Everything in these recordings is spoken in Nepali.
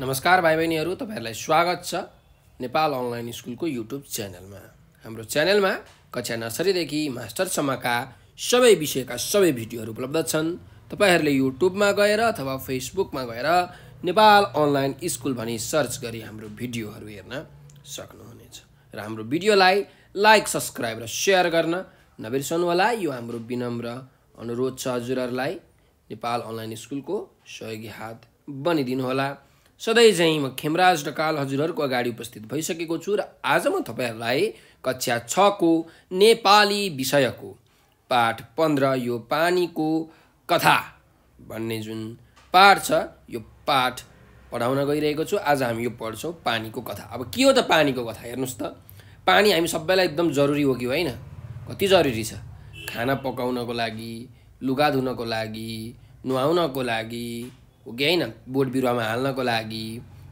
नमस्कार भाइ बहिनीहरू तपाईँहरूलाई स्वागत छ नेपाल अनलाइन स्कुलको युट्युब च्यानलमा हाम्रो च्यानलमा कक्षा नर्सरीदेखि मास्टरसम्मका सबै विषयका सबै भिडियोहरू उपलब्ध छन् तपाईँहरूले युट्युबमा गएर अथवा फेसबुकमा गएर नेपाल अनलाइन स्कुल भनी सर्च गरी हाम्रो भिडियोहरू हेर्न सक्नुहुनेछ र हाम्रो भिडियोलाई लाइक सब्सक्राइब र सेयर गर्न नबिर्सनुहोला यो हाम्रो विनम्र अनुरोध छ हजुरहरूलाई नेपाल अनलाइन स्कुलको सहयोगी हात बनिदिनुहोला सधैँ चाहिँ म खेमराज ढकाल हजुरहरूको अगाडि उपस्थित भइसकेको छु र आज म तपाईँहरूलाई कक्षा छको नेपाली विषयको पाठ पन्ध्र यो पानीको कथा भन्ने जुन पाठ छ यो पाठ पढाउन गइरहेको छु आज हामी यो पढ्छौँ पानीको कथा अब के हो त पानीको कथा हेर्नुहोस् त पानी हामी सबैलाई एकदम जरुरी हो कि होइन कति जरुरी छ खाना पकाउनको लागि लुगा धुनको लागि नुहाउनको लागि हो कि होइन बोट बिरुवामा हाल्नको लागि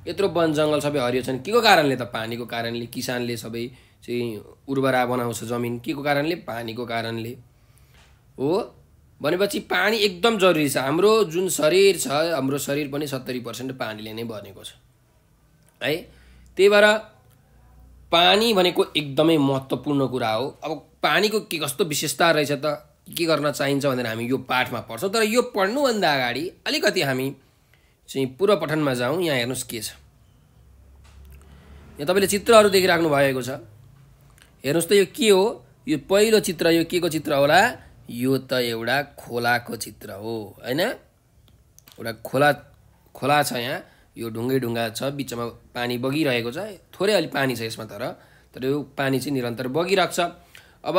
यत्रो वन जङ्गल सबै हरियो छन् के को कारणले त पानीको कारणले किसानले सबै चाहिँ उर्वरा बनाउँछ जमिन के को कारणले पानीको कारणले हो भनेपछि पानी एकदम जरुरी छ हाम्रो जुन शरीर छ हाम्रो शरीर पनि सत्तरी पर्सेन्ट पानीले नै बनेको छ है त्यही भएर पानी भनेको एकदमै महत्त्वपूर्ण कुरा हो अब पानीको के कस्तो विशेषता रहेछ त के गर्न चाहिन्छ भनेर हामी यो पाठमा पढ्छौँ तर यो पढ्नुभन्दा अगाडि अलिकति हामी चाहिँ पूर्व पठनमा जाउँ यहाँ हेर्नुहोस् के छ यहाँ तपाईँले चित्रहरू देखिराख्नु भएको छ हेर्नुहोस् त यो के हो यो पहिलो चित्र यो के को चित्र होला यो त एउटा खोलाको चित्र हो होइन एउटा खोला खोला छ यहाँ यो ढुङ्गै ढुङ्गा छ बिचमा पानी बगिरहेको छ थोरै अलि पानी छ यसमा तर तर यो पानी चाहिँ निरन्तर बगिरहेको छ अब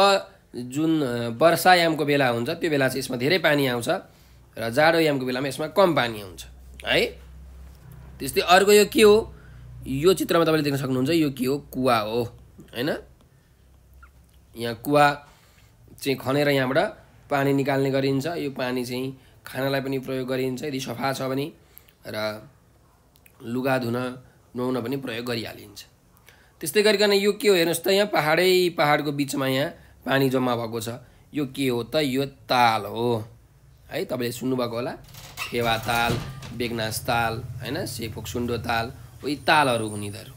जुन वर्षायामको बेला हुन्छ त्यो बेला चाहिँ यसमा धेरै पानी आउँछ र जाडोयामको बेलामा यसमा कम पानी आउँछ है त्यस्तै अर्को यो के हो यो चित्रमा तपाईँले देख्न सक्नुहुन्छ यो के हो कुवा हो होइन यहाँ कुवा चाहिँ खनेर यहाँबाट पानी निकाल्ने गरिन्छ यो पानी चाहिँ खानालाई पनि प्रयोग गरिन्छ यदि सफा छ भने र लुगा धुन नुहाउन पनि प्रयोग गरिहालिन्छ त्यस्तै गरिकन यो के हो हेर्नुहोस् त यहाँ पाहाडै पाहाडको बिचमा यहाँ पानी जम्मा भएको छ यो के हो त यो ताल हो है तपाईँले सुन्नुभएको होला फेवा ताल बेगनास ताल होइन सेफोक सुन्डो ताल हो यी तालहरू हुन् यिनीहरू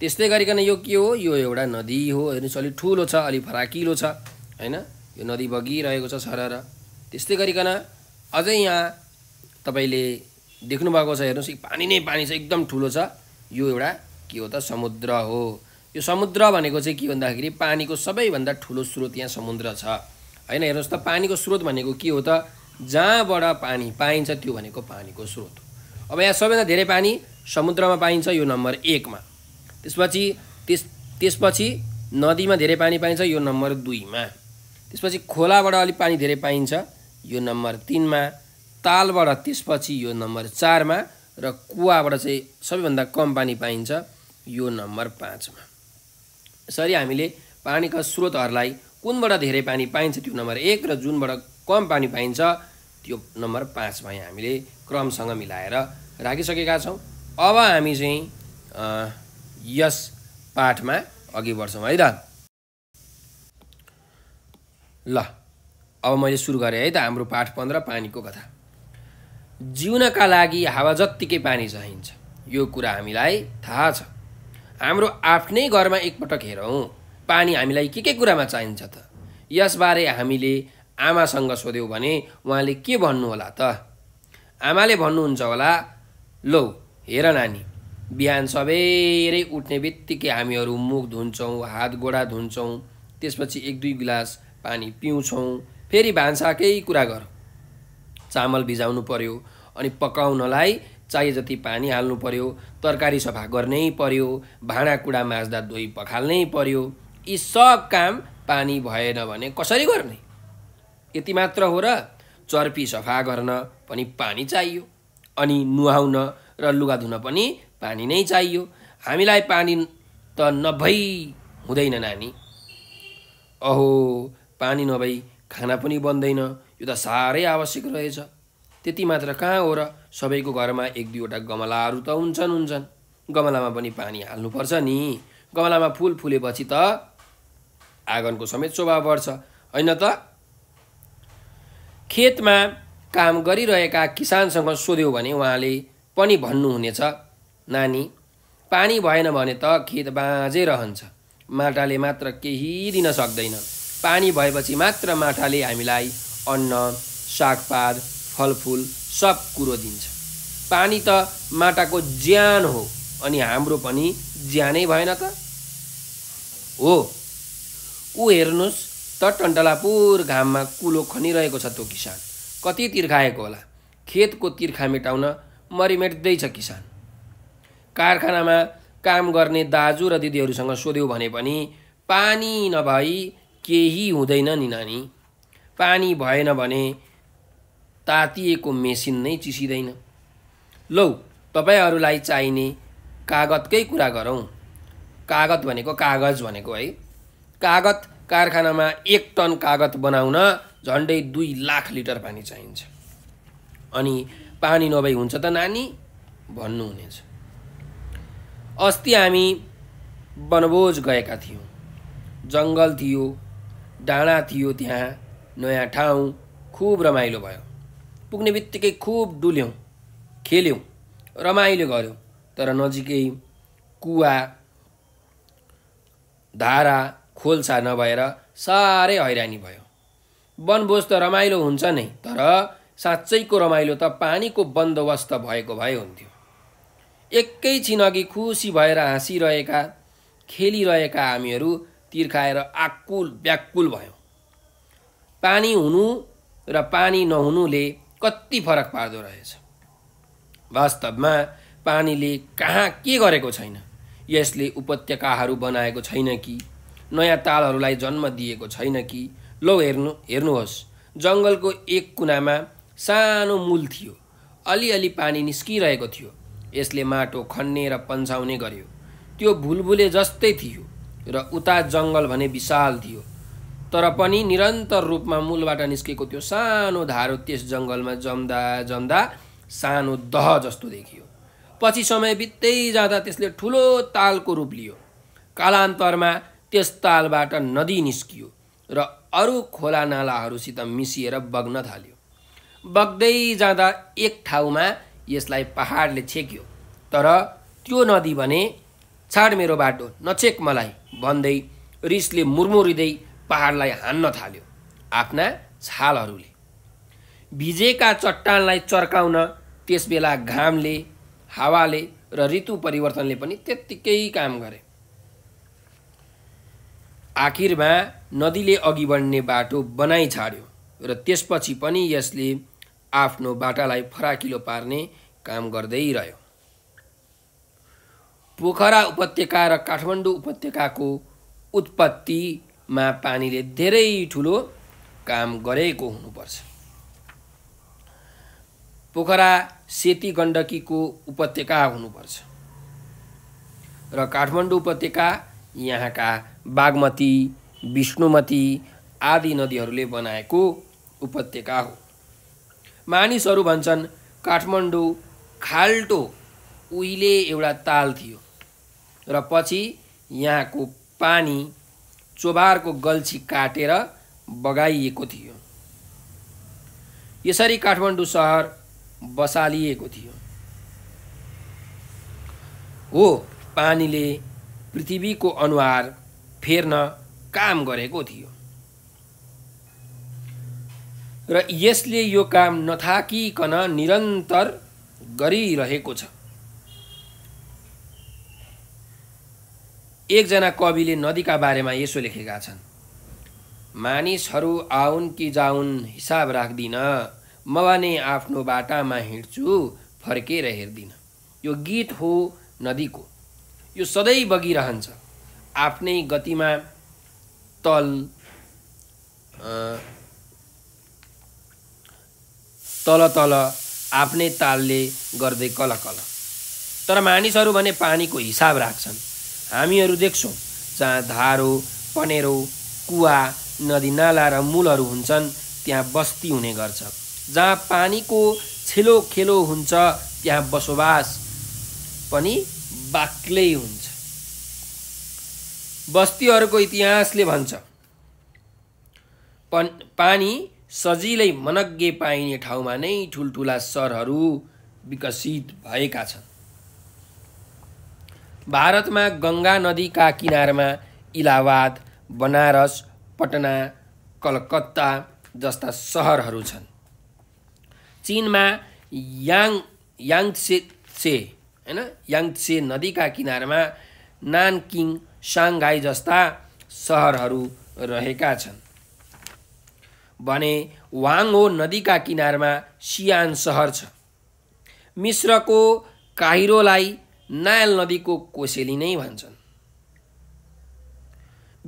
त्यस्तै गरिकन यो के हो यो एउटा नदी हो हेर्नुहोस् अलिक ठुलो छ अलिक फराकिलो छ होइन यो नदी बगिरहेको छ सरर त्यस्तै गरिकन अझै यहाँ तपाईँले देख्नुभएको छ हेर्नुहोस् पानी नै पानी छ एकदम ठुलो छ यो एउटा के हो त समुद्र हो यो समुद्र भनेको चाहिँ के भन्दाखेरि पानीको सबैभन्दा ठुलो स्रोत यहाँ समुद्र छ होइन हेर्नुहोस् त पानीको स्रोत भनेको के हो त जहाँबाट पानी पाइन्छ त्यो भनेको पानीको स्रोत हो अब यहाँ सबैभन्दा धेरै पानी समुद्रमा पाइन्छ यो नम्बर एकमा त्यसपछि त्यस त्यसपछि नदीमा धेरै पानी पाइन्छ यो नम्बर दुईमा त्यसपछि खोलाबाट अलिक पानी धेरै पाइन्छ यो नम्बर तिनमा तालबाट त्यसपछि यो नम्बर चारमा र कुवाबाट चाहिँ सबैभन्दा कम पानी पाइन्छ यो नम्बर पाँचमा यसरी हामीले पानीका स्रोतहरूलाई कुनबाट धेरै पानी पाइन्छ त्यो नम्बर एक र जुनबाट कम पानी पाइन्छ त्यो नम्बर पाँचमा हामीले क्रमसँग मिलाएर राखिसकेका छौँ अब हामी चाहिँ यस पाठमा अघि बढ्छौँ है त ल अब मैले सुरु गरेँ है त हाम्रो पाठ पन्ध्र पानीको कथा जिउनका लागि हावा जत्तिकै पानी चाहिन्छ यो कुरा हामीलाई थाहा छ हाम्रो आफ्नै घरमा एकपटक हेरौँ पानी हामीलाई के के कुरामा चाहिन्छ त यसबारे हामीले आमासँग सोध्यौँ भने उहाँले के भन्नु होला त आमाले भन्नुहुन्छ होला लौ हेर नानी बिहान सबेरै उठ्ने बित्तिकै हामीहरू मुख धुन्छौँ हात गोडा धुन्छौँ त्यसपछि एक दुई गिलास पानी पिउँछौँ फेरि भान्साकै कुरा गरौँ चामल भिजाउनु पर्यो अनि पकाउनलाई चाहिए जति पानी हाल्नु पर्यो तरकारी सफा गर्नै पर्यो भाँडाकुँडा माझ्दा दोही पखाल्नै पर्यो यी सब काम पानी भएन भने कसरी गर्ने यति मात्र हो र चर्पी सफा गर्न पनि पानी चाहियो अनि नुहाउन र लुगा धुन पनि पानी नै चाहियो हामीलाई पानी त नभई हुँदैन नानी अहो पानी नभई खाना पनि बन्दैन यो त साह्रै आवश्यक रहेछ त्यति मात्र कहाँ हो र सबैको घरमा एक दुईवटा गमलाहरू त हुन्छन् हुन्छन् गमलामा पनि पानी हाल्नुपर्छ नि गमलामा फुल फुलेपछि त आँगनको समेत शोभा बढ्छ होइन त खेतमा काम गरिरहेका किसानसँग सोध्यो भने उहाँले पनि भन्नुहुनेछ नानी पानी भएन भने त खेत बाँझै रहन्छ माटाले मात्र केही दिन सक्दैन पानी भएपछि मात्र माटाले हामीलाई अन्न सागपात फलफुल सब कुरो दिन्छ पानी त माटाको ज्यान हो अनि हाम्रो पनि ज्यानै भएन त हो ऊ हेर्नुहोस् त टन्टलापुर घाममा कुलो खनिरहेको छ त्यो किसान कति तिर्खाएको होला खेतको तिर्खा मेटाउन मरिमेट्दैछ किसान कारखानामा काम गर्ने दाजु र दिदीहरूसँग सोध्यौ भने पनि पानी नभई केही हुँदैन नि नानी पानी भएन भने तातिएको मेसिन नै चिसिँदैन लौ तपाईँहरूलाई चाहिने कागतकै कुरा गरौँ कागत भनेको कागज भनेको है कागत कारखानामा एक टन कागत बनाउन झन्डै दुई लाख लिटर पानी चाहिन्छ अनि पानी नभई हुन्छ त नानी भन्नुहुनेछ अस्ति हामी वनभोज गएका थियौँ जङ्गल थियो डाँडा थियो त्यहाँ नयाँ ठाउँ खुब रमाइलो भयो पुग्ने बित्तिकै खुब डुल्यौँ खेल्यौँ रमाइलो गऱ्यौँ तर नजिकै कुवा धारा खोल्सा नभएर साह्रै हैरानी भयो वनभोज त रमाइलो हुन्छ नै तर साँच्चैको रमाइलो त पानीको बन्दोबस्त भएको भए हुन्थ्यो एकैछिन अघि खुसी भएर हाँसिरहेका खेलिरहेका हामीहरू तिर्खाएर आकुल व्याकुल भयौँ पानी हुनु र पानी नहुनुले कति फरक पार्दो रहेछ वास्तवमा पानीले कहाँ के गरेको छैन यसले उपत्यकाहरू बनाएको छैन कि नयाँ तालहरूलाई जन्म दिएको छैन कि लौ हेर्नु हेर्नुहोस् जङ्गलको एक कुनामा सानो मूल थियो अलिअलि पानी निस्किरहेको थियो यसले माटो खन्ने र पन्छाउने गर्यो त्यो भुलभुले जस्तै थियो र उता जङ्गल भने विशाल थियो तर पनि निरन्तर रूपमा मूलबाट निस्केको त्यो सानो धारो त्यस जङ्गलमा जम्दा जम्दा सानो दह जस्तो देखियो पछि समय बित्दै जाँदा त्यसले ठुलो तालको रूप लियो कालान्तरमा त्यस तालबाट नदी निस्कियो र अरू खोला नालाहरूसित मिसिएर बग्न थाल्यो बग्दै जाँदा एक ठाउँमा यसलाई पहाडले छेक्यो तर त्यो नदी भने छाड मेरो बाटो नछेक मलाई भन्दै रिसले मुर्मुरिँदै पहाडलाई हान्न थाल्यो आफ्ना छालहरूले भिजेका चट्टानलाई चर्काउन त्यसबेला घामले हावाले र ऋतु परिवर्तनले पनि त्यत्तिकै काम गरे आखिरमा नदीले अघि बढ्ने बाटो बनाइ छाड्यो र त्यसपछि पनि यसले आफ्नो बाटालाई फराकिलो पार्ने काम गर्दै रह्यो पोखरा उपत्यका र काठमाडौँ उपत्यकाको उत्पत्ति मा पानीले धेरै ठुलो काम गरेको हुनुपर्छ पोखरा सेती गण्डकीको उपत्यका हुनुपर्छ र काठमाडौँ उपत्यका यहाँका बागमती विष्णुमती आदि नदीहरूले बनाएको उपत्यका हो मानिसहरू भन्छन् काठमाडौँ खाल्टो उहिले एउटा ताल थियो र पछि यहाँको पानी चोबारको गल्छी काटेर बगाइएको थियो यसरी काठमाडौँ सहर बसालिएको थियो हो पानीले पृथ्वीको अनुहार फेर्न काम गरेको थियो र यसले यो काम नथाकिकन निरन्तर गरिरहेको छ एकजना कविले नदीका बारेमा यसो लेखेका छन् मानिसहरू आउन् कि जाउन् हिसाब राख्दिन म भने आफ्नो बाटामा हिँड्छु फर्केर हेर्दिनँ यो गीत हो नदीको यो सधैँ बगिरहन्छ आफ्नै गतिमा तल तल तल आफ्नै तालले गर्दै कल कल तर मानिसहरू भने पानीको हिसाब राख्छन् हामीहरू देख्छौँ जहाँ धारो पनेरो कुवा नदी नाला र मूलहरू हुन्छन् त्यहाँ बस्ती हुने गर्छ जहाँ पानीको छेलो खेलो हुन्छ त्यहाँ बसोबास पनि बाक्लै हुन्छ बस्तीहरूको इतिहासले भन्छ पन पानी सजिलै मनग्गे पाइने ठाउँमा नै ठुल्ठुला सहरहरू विकसित भएका छन् भारतमा गङ्गा नदीका किनारमा इलाहाबाद बनारस पटना कलकत्ता जस्ता सहरहरू छन् चिनमा याङ याङसे से होइन याङसे नदीका किनारमा नानकिङ साङ्घाई जस्ता सहरहरू रहेका छन् भने वाङहो नदीका किनारमा सियान सहर छ मिश्रको काहिरोलाई नायल नदीको कोसेली नै भन्छन्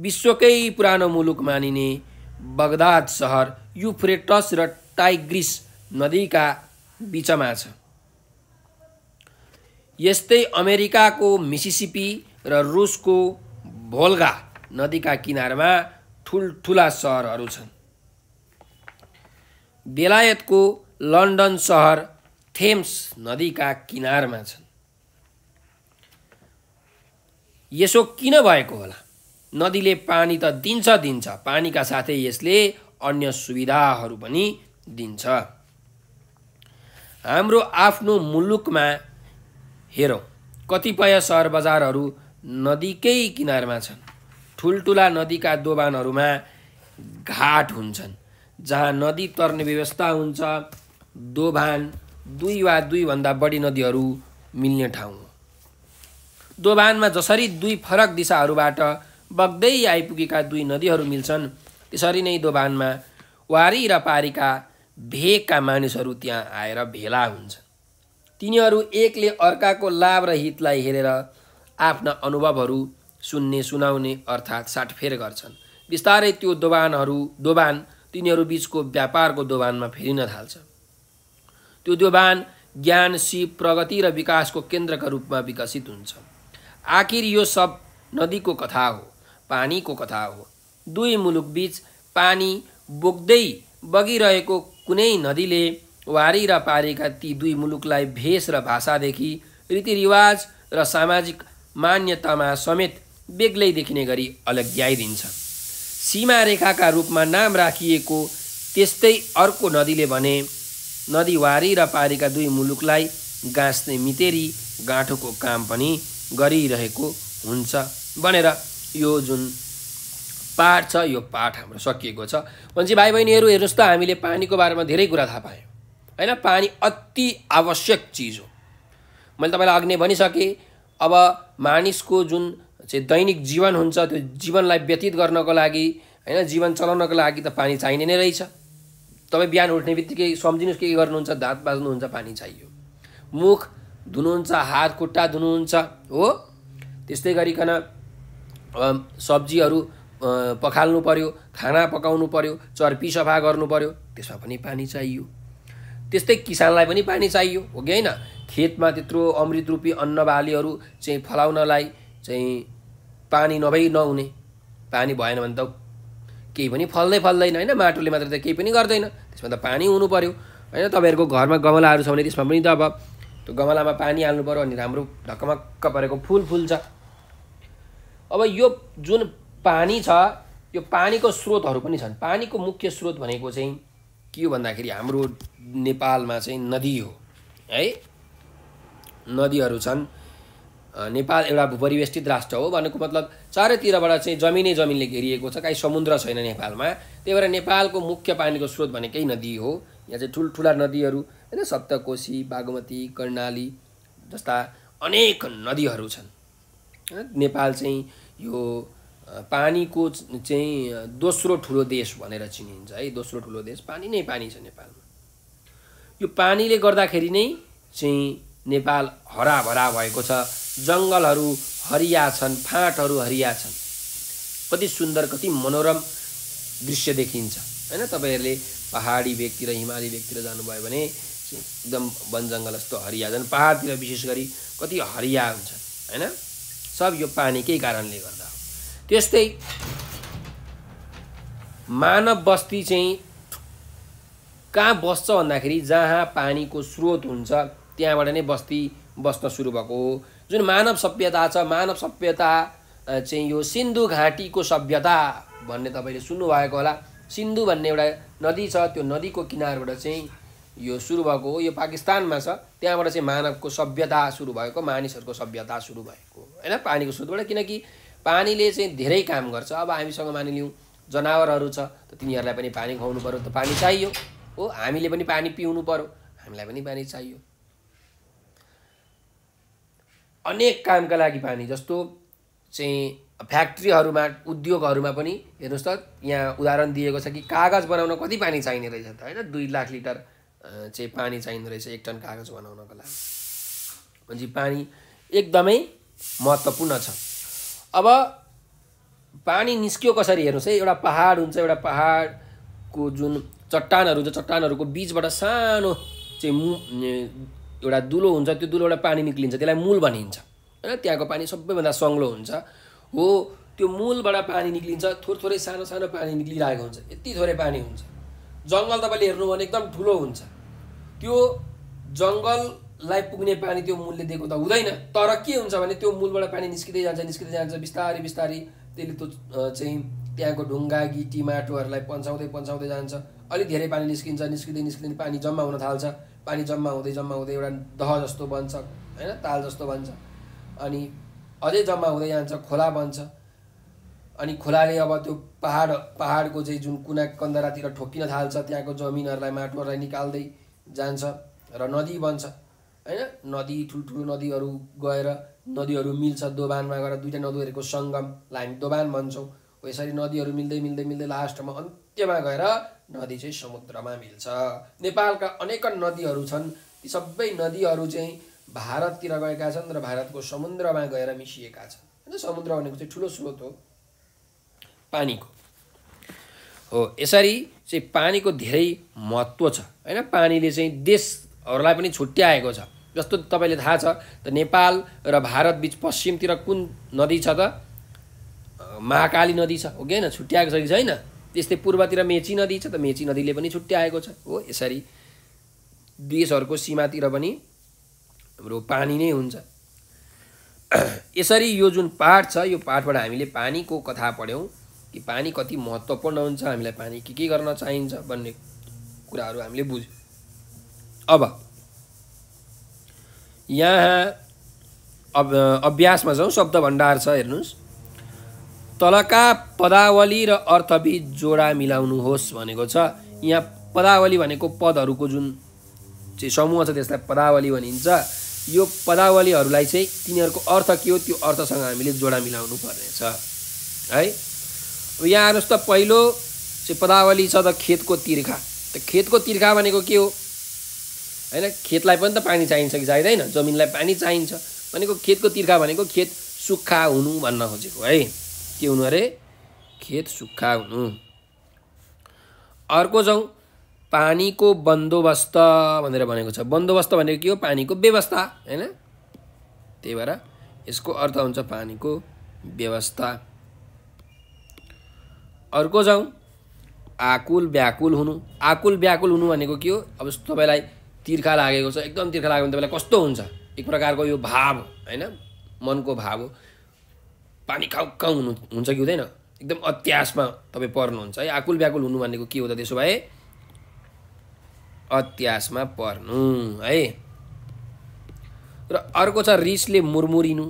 विश्वकै पुरानो मुलुक मानिने बगदाद सहर युफ्रेटस र टाइग्रिस नदीका बिचमा छ यस्तै अमेरिकाको मिसिसिपी र रुसको भोल्गा नदीका किनारमा ठुल्ठुला सहरहरू छन् बेलायतको लन्डन सहर थेम्स नदीका किनारमा छन् यसो किन भएको होला नदीले पानी त दिन्छ दिन्छ पानीका साथै यसले अन्य सुविधाहरू पनि दिन्छ हाम्रो आफ्नो मुलुकमा हेरौँ कतिपय सहर बजारहरू नदीकै किनारमा छन् ठुल्ठुला नदीका दोबानहरूमा घाट हुन्छन् जहाँ नदी तर्ने व्यवस्था हुन्छ दोभान दुई वा दुईभन्दा बढी नदीहरू मिल्ने ठाउँ दोभानमा जसरी दुई फरक दिशाहरूबाट बग्दै आइपुगेका दुई नदीहरू मिल्छन् त्यसरी नै दोभानमा वारी र पारीका भेगका मानिसहरू त्यहाँ आएर भेला हुन्छन् तिनीहरू एकले अर्काको लाभ र हितलाई हेरेर आफ्ना अनुभवहरू सुन्ने सुनाउने अर्थात् साटफेर गर्छन् बिस्तारै त्यो दोबानहरू दोबान तिनीहरू बिचको व्यापारको दोबानमा फेरिन थाल्छ त्यो दोबान ज्ञान सिप प्रगति र विकासको केन्द्रका रूपमा विकसित हुन्छ आखिर यो सब नदीको कथा हो पानीको कथा हो दुई मुलुकबीच पानी बोक्दै बगिरहेको कुनै नदीले वारी र पारेका ती दुई मुलुकलाई भेष र भाषादेखि रीतिरिवाज र सामाजिक मान्यतामा समेत बेग्लै देखिने गरी अलग्याइदिन्छ सीमा रेखाका रूपमा नाम राखिएको त्यस्तै अर्को नदीले भने नदी वारी र पारेका दुई मुलुकलाई गाँच्ने मितेरी गाँठोको काम पनि गरिरहेको हुन्छ भनेर यो जुन पाठ छ यो पाठ हाम्रो सकिएको छ भनेपछि भाइ बहिनीहरू हेर्नुहोस् त हामीले पानीको बारेमा धेरै कुरा थाहा पायौँ होइन पानी अति आवश्यक चिज हो मैले तपाईँलाई अग्नि भनिसकेँ अब मानिसको जुन चाहिँ दैनिक जीवन हुन्छ त्यो जीवनलाई व्यतीत गर्नको लागि होइन जीवन चलाउनको लागि त पानी चाहिने नै रहेछ तपाईँ बिहान उठ्ने बित्तिकै सम्झिनुहोस् के के गर्नुहुन्छ दाँत बाज्नुहुन्छ पानी चाहियो मुख धुनुहुन्छ हात खुट्टा धुनुहुन्छ हो त्यस्तै गरिकन सब्जीहरू पखाल्नु पऱ्यो खाना पकाउनु पऱ्यो चर्पी सफा गर्नु पऱ्यो त्यसमा पनि पानी चाहियो त्यस्तै किसानलाई पनि पानी चाहियो हो कि होइन खेतमा त्यत्रो अमृत रूपी अन्न बालीहरू चाहिँ फलाउनलाई चाहिँ पानी नभई नहुने पानी भएन भने त केही पनि फल्दै फल्दैन होइन माटोले मात्र त केही पनि गर्दैन त्यसमा त पानी हुनु पऱ्यो होइन तपाईँहरूको घरमा गमलाहरू छ भने त्यसमा पनि त अब त्यो गमलामा पानी हाल्नु पऱ्यो अनि राम्रो ढकमक्क परेको फुल फुल्छ अब यो जुन पानी छ यो पानीको स्रोतहरू पनि छन् पानीको मुख्य स्रोत भनेको चाहिँ के हो भन्दाखेरि हाम्रो नेपालमा चाहिँ नदी हो है नदीहरू छन् नेपाल एउटा भूपरिवेष्टित राष्ट्र हो भनेको मतलब चारैतिरबाट चाहिँ जमिनै जमिनले घेरिएको छ काहीँ समुद्र छैन नेपालमा त्यही भएर नेपालको मुख्य पानीको स्रोत भनेकै नदी हो यहाँ चाहिँ ठुल्ठुला नदीहरू होइन सप्तकोशी बागमती कर्णाली जस्ता अनेक नदीहरू छन् नेपाल चाहिँ यो पानीको चाहिँ दोस्रो ठुलो देश भनेर चिनिन्छ है दोस्रो ठुलो देश पानी नै पानी छ नेपालमा यो पानीले गर्दाखेरि नै चाहिँ नेपाल हराभरा भएको छ जङ्गलहरू हरिया छन् फाँटहरू हरिया छन् कति सुन्दर कति मनोरम दृश्य देखिन्छ होइन तपाईँहरूले पहाडी भेगतिर हिमाली भेगतिर जानुभयो भने एकदम वनजङ्गल जस्तो हरिया झन् पाहाडतिर विशेष गरी कति हरिया हुन्छ होइन सब यो पानीकै कारणले गर्दा त्यस्तै मानव बस्ती चाहिँ कहाँ बस्छ भन्दाखेरि जहाँ पानीको स्रोत हुन्छ त्यहाँबाट नै बस्ती बस्न सुरु भएको हो जुन मानव सभ्यता छ मानव सभ्यता चाहिँ यो सिन्धु घाँटीको सभ्यता भन्ने तपाईँले सुन्नुभएको होला सिन्धु भन्ने एउटा नदी छ त्यो नदीको किनारबाट चाहिँ यो सुरु भएको हो यो पाकिस्तानमा छ त्यहाँबाट चाहिँ मानवको सभ्यता सुरु भएको मानिसहरूको सभ्यता सुरु भएको होइन पानीको स्रोतबाट किनकि पानीले चाहिँ धेरै काम गर्छ अब हामीसँग मानिलिउँ जनावरहरू छ त तिनीहरूलाई पनि पानी खुवाउनु पऱ्यो त पानी चाहियो हो हामीले पनि पानी पिउनु पऱ्यो हामीलाई पनि पानी चाहियो अनेक कामका लागि पानी जस्तो चाहिँ फ्याक्ट्रीहरूमा उद्योगहरूमा पनि हेर्नुहोस् त यहाँ उदाहरण दिएको छ कि कागज बनाउन कति पानी चाहिने रहेछ त होइन दुई लाख लिटर चाहिँ पानी चाहिँ रहेछ एक टन कागज बनाउनको लागि भनेपछि पानी एकदमै महत्त्वपूर्ण छ अब पानी निस्कियो कसरी हेर्नुहोस् है एउटा पहाड हुन्छ एउटा पाहाडको जुन चट्टानहरू हुन्छ चट्टानहरूको बिचबाट सानो चाहिँ मु एउटा दुलो हुन्छ त्यो दुलोबाट पानी निक्लिन्छ त्यसलाई मूल भनिन्छ होइन त्यहाँको पानी सबैभन्दा सङ्लो हुन्छ हो त्यो मूलबाट पानी निक्लिन्छ थोर थोरै सानो सानो पानी निक्लिरहेको हुन्छ यति थोरै पानी हुन्छ जङ्गल तपाईँले हेर्नु भने एकदम ठुलो हुन्छ त्यो जङ्गललाई पुग्ने पानी त्यो मूलले दिएको त हुँदैन तर के हुन्छ भने त्यो मूलबाट पानी निस्किँदै जान्छ निस्किँदै जान्छ बिस्तारै बिस्तारै त्यसले त्यो चाहिँ त्यहाँको ढुङ्गा गिटी माटोहरूलाई पन्साउँदै पन्साउँदै जान्छ अलिक धेरै पानी निस्किन्छ निस्किँदै निस्किँदै पानी जम्मा हुन थाल्छ पानी जम्मा हुँदै जम्मा हुँदै एउटा दह जस्तो बन्छ होइन ताल जस्तो बन्छ अनि अझै जम्मा हुँदै जान्छ खोला बन्छ अनि खोलाले अब त्यो पाहाड पाहाडको चाहिँ जुन कुना कन्दरातिर ठोकिन थाल्छ त्यहाँको जमिनहरूलाई माटोहरूलाई निकाल्दै जान्छ र नदी बन्छ होइन नदी ठुल्ठुलो नदीहरू गएर नदीहरू मिल्छ दोबानमा गएर दुइटा नदीहरूको सङ्गमलाई हामी दोबान भन्छौँ हो यसरी नदीहरू मिल्दै मिल्दै मिल्दै लास्टमा अन्त्यमा गएर नदी चाहिँ समुद्रमा मिल्छ नेपालका अनेक नदीहरू छन् ती सबै नदीहरू चाहिँ भारततिर गएका छन् र भारतको समुद्रमा गएर मिसिएका छन् होइन समुद्र भनेको चाहिँ ठुलो स्रोत हो पानीको हो यसरी चाहिँ पानीको धेरै महत्त्व छ होइन पानीले चाहिँ देशहरूलाई पनि छुट्याएको छ जस्तो तपाईँले थाहा छ त नेपाल र भारत बिच पश्चिमतिर कुन नदी छ त महाकाली नदी छ हो कि होइन छुट्याएको छ कि छैन त्यस्तै पूर्वतिर मेची नदी छ त मेची नदीले पनि छुट्याएको छ हो यसरी देशहरूको सीमातिर पनि हाम्रो पानी नै हुन्छ यसरी यो जुन पाठ छ यो पाठबाट हामीले पानीको कथा पढ्यौँ कि पानी कति महत्त्वपूर्ण हुन्छ हामीलाई पानी के के गर्न चाहिन्छ भन्ने कुराहरू हामीले बुझ्यौँ अब यहाँ अब अभ्यासमा जाउँ शब्द भण्डार छ हेर्नुहोस् तलका पदावली र अर्थबीज जोडा मिलाउनुहोस् भनेको छ यहाँ पदावली भनेको पदहरूको जुन चाहिँ समूह छ त्यसलाई पदावली भनिन्छ यो पदावलीहरूलाई चाहिँ तिनीहरूको अर्थ के हो त्यो अर्थसँग हामीले जोडा मिलाउनु पर्नेछ है अब यहाँ हेर्नुहोस् त पहिलो चाहिँ पदावली छ त खेतको तिर्खा त खेतको तिर्खा भनेको के हो होइन खेतलाई पनि त पानी चाहिन्छ कि चाहिँदैन जमिनलाई पानी चाहिन्छ भनेको खेतको तिर्खा भनेको खेत सुक्खा हुनु भन्न खोजेको है के हुनु अरे खेत सुक्खा हुनु अर्को जाउँ पानीको बन्दोबस्त भनेर भनेको छ बन्दोबस्त भनेको के हो पानीको व्यवस्था होइन त्यही भएर यसको अर्थ हुन्छ पानीको व्यवस्था अर्को जाउँ आकुल व्याकुल हुनु आकुल व्याकुल हुनु भनेको के हो अब तपाईँलाई तिर्खा लागेको छ एकदम तिर्खा लाग्यो भने तपाईँलाई कस्तो हुन्छ एक प्रकारको यो भाव होइन मनको भाव हो पानी खाउ खाउ हुनु हुन्छ कि हुँदैन एकदम अत्यासमा तपाईँ पर्नुहुन्छ है आकुल व्याकुल हुनु भनेको के हो त त्यसो भए अत्यासमा पर्नु है र अर्को छ रिसले मुरमुरिनु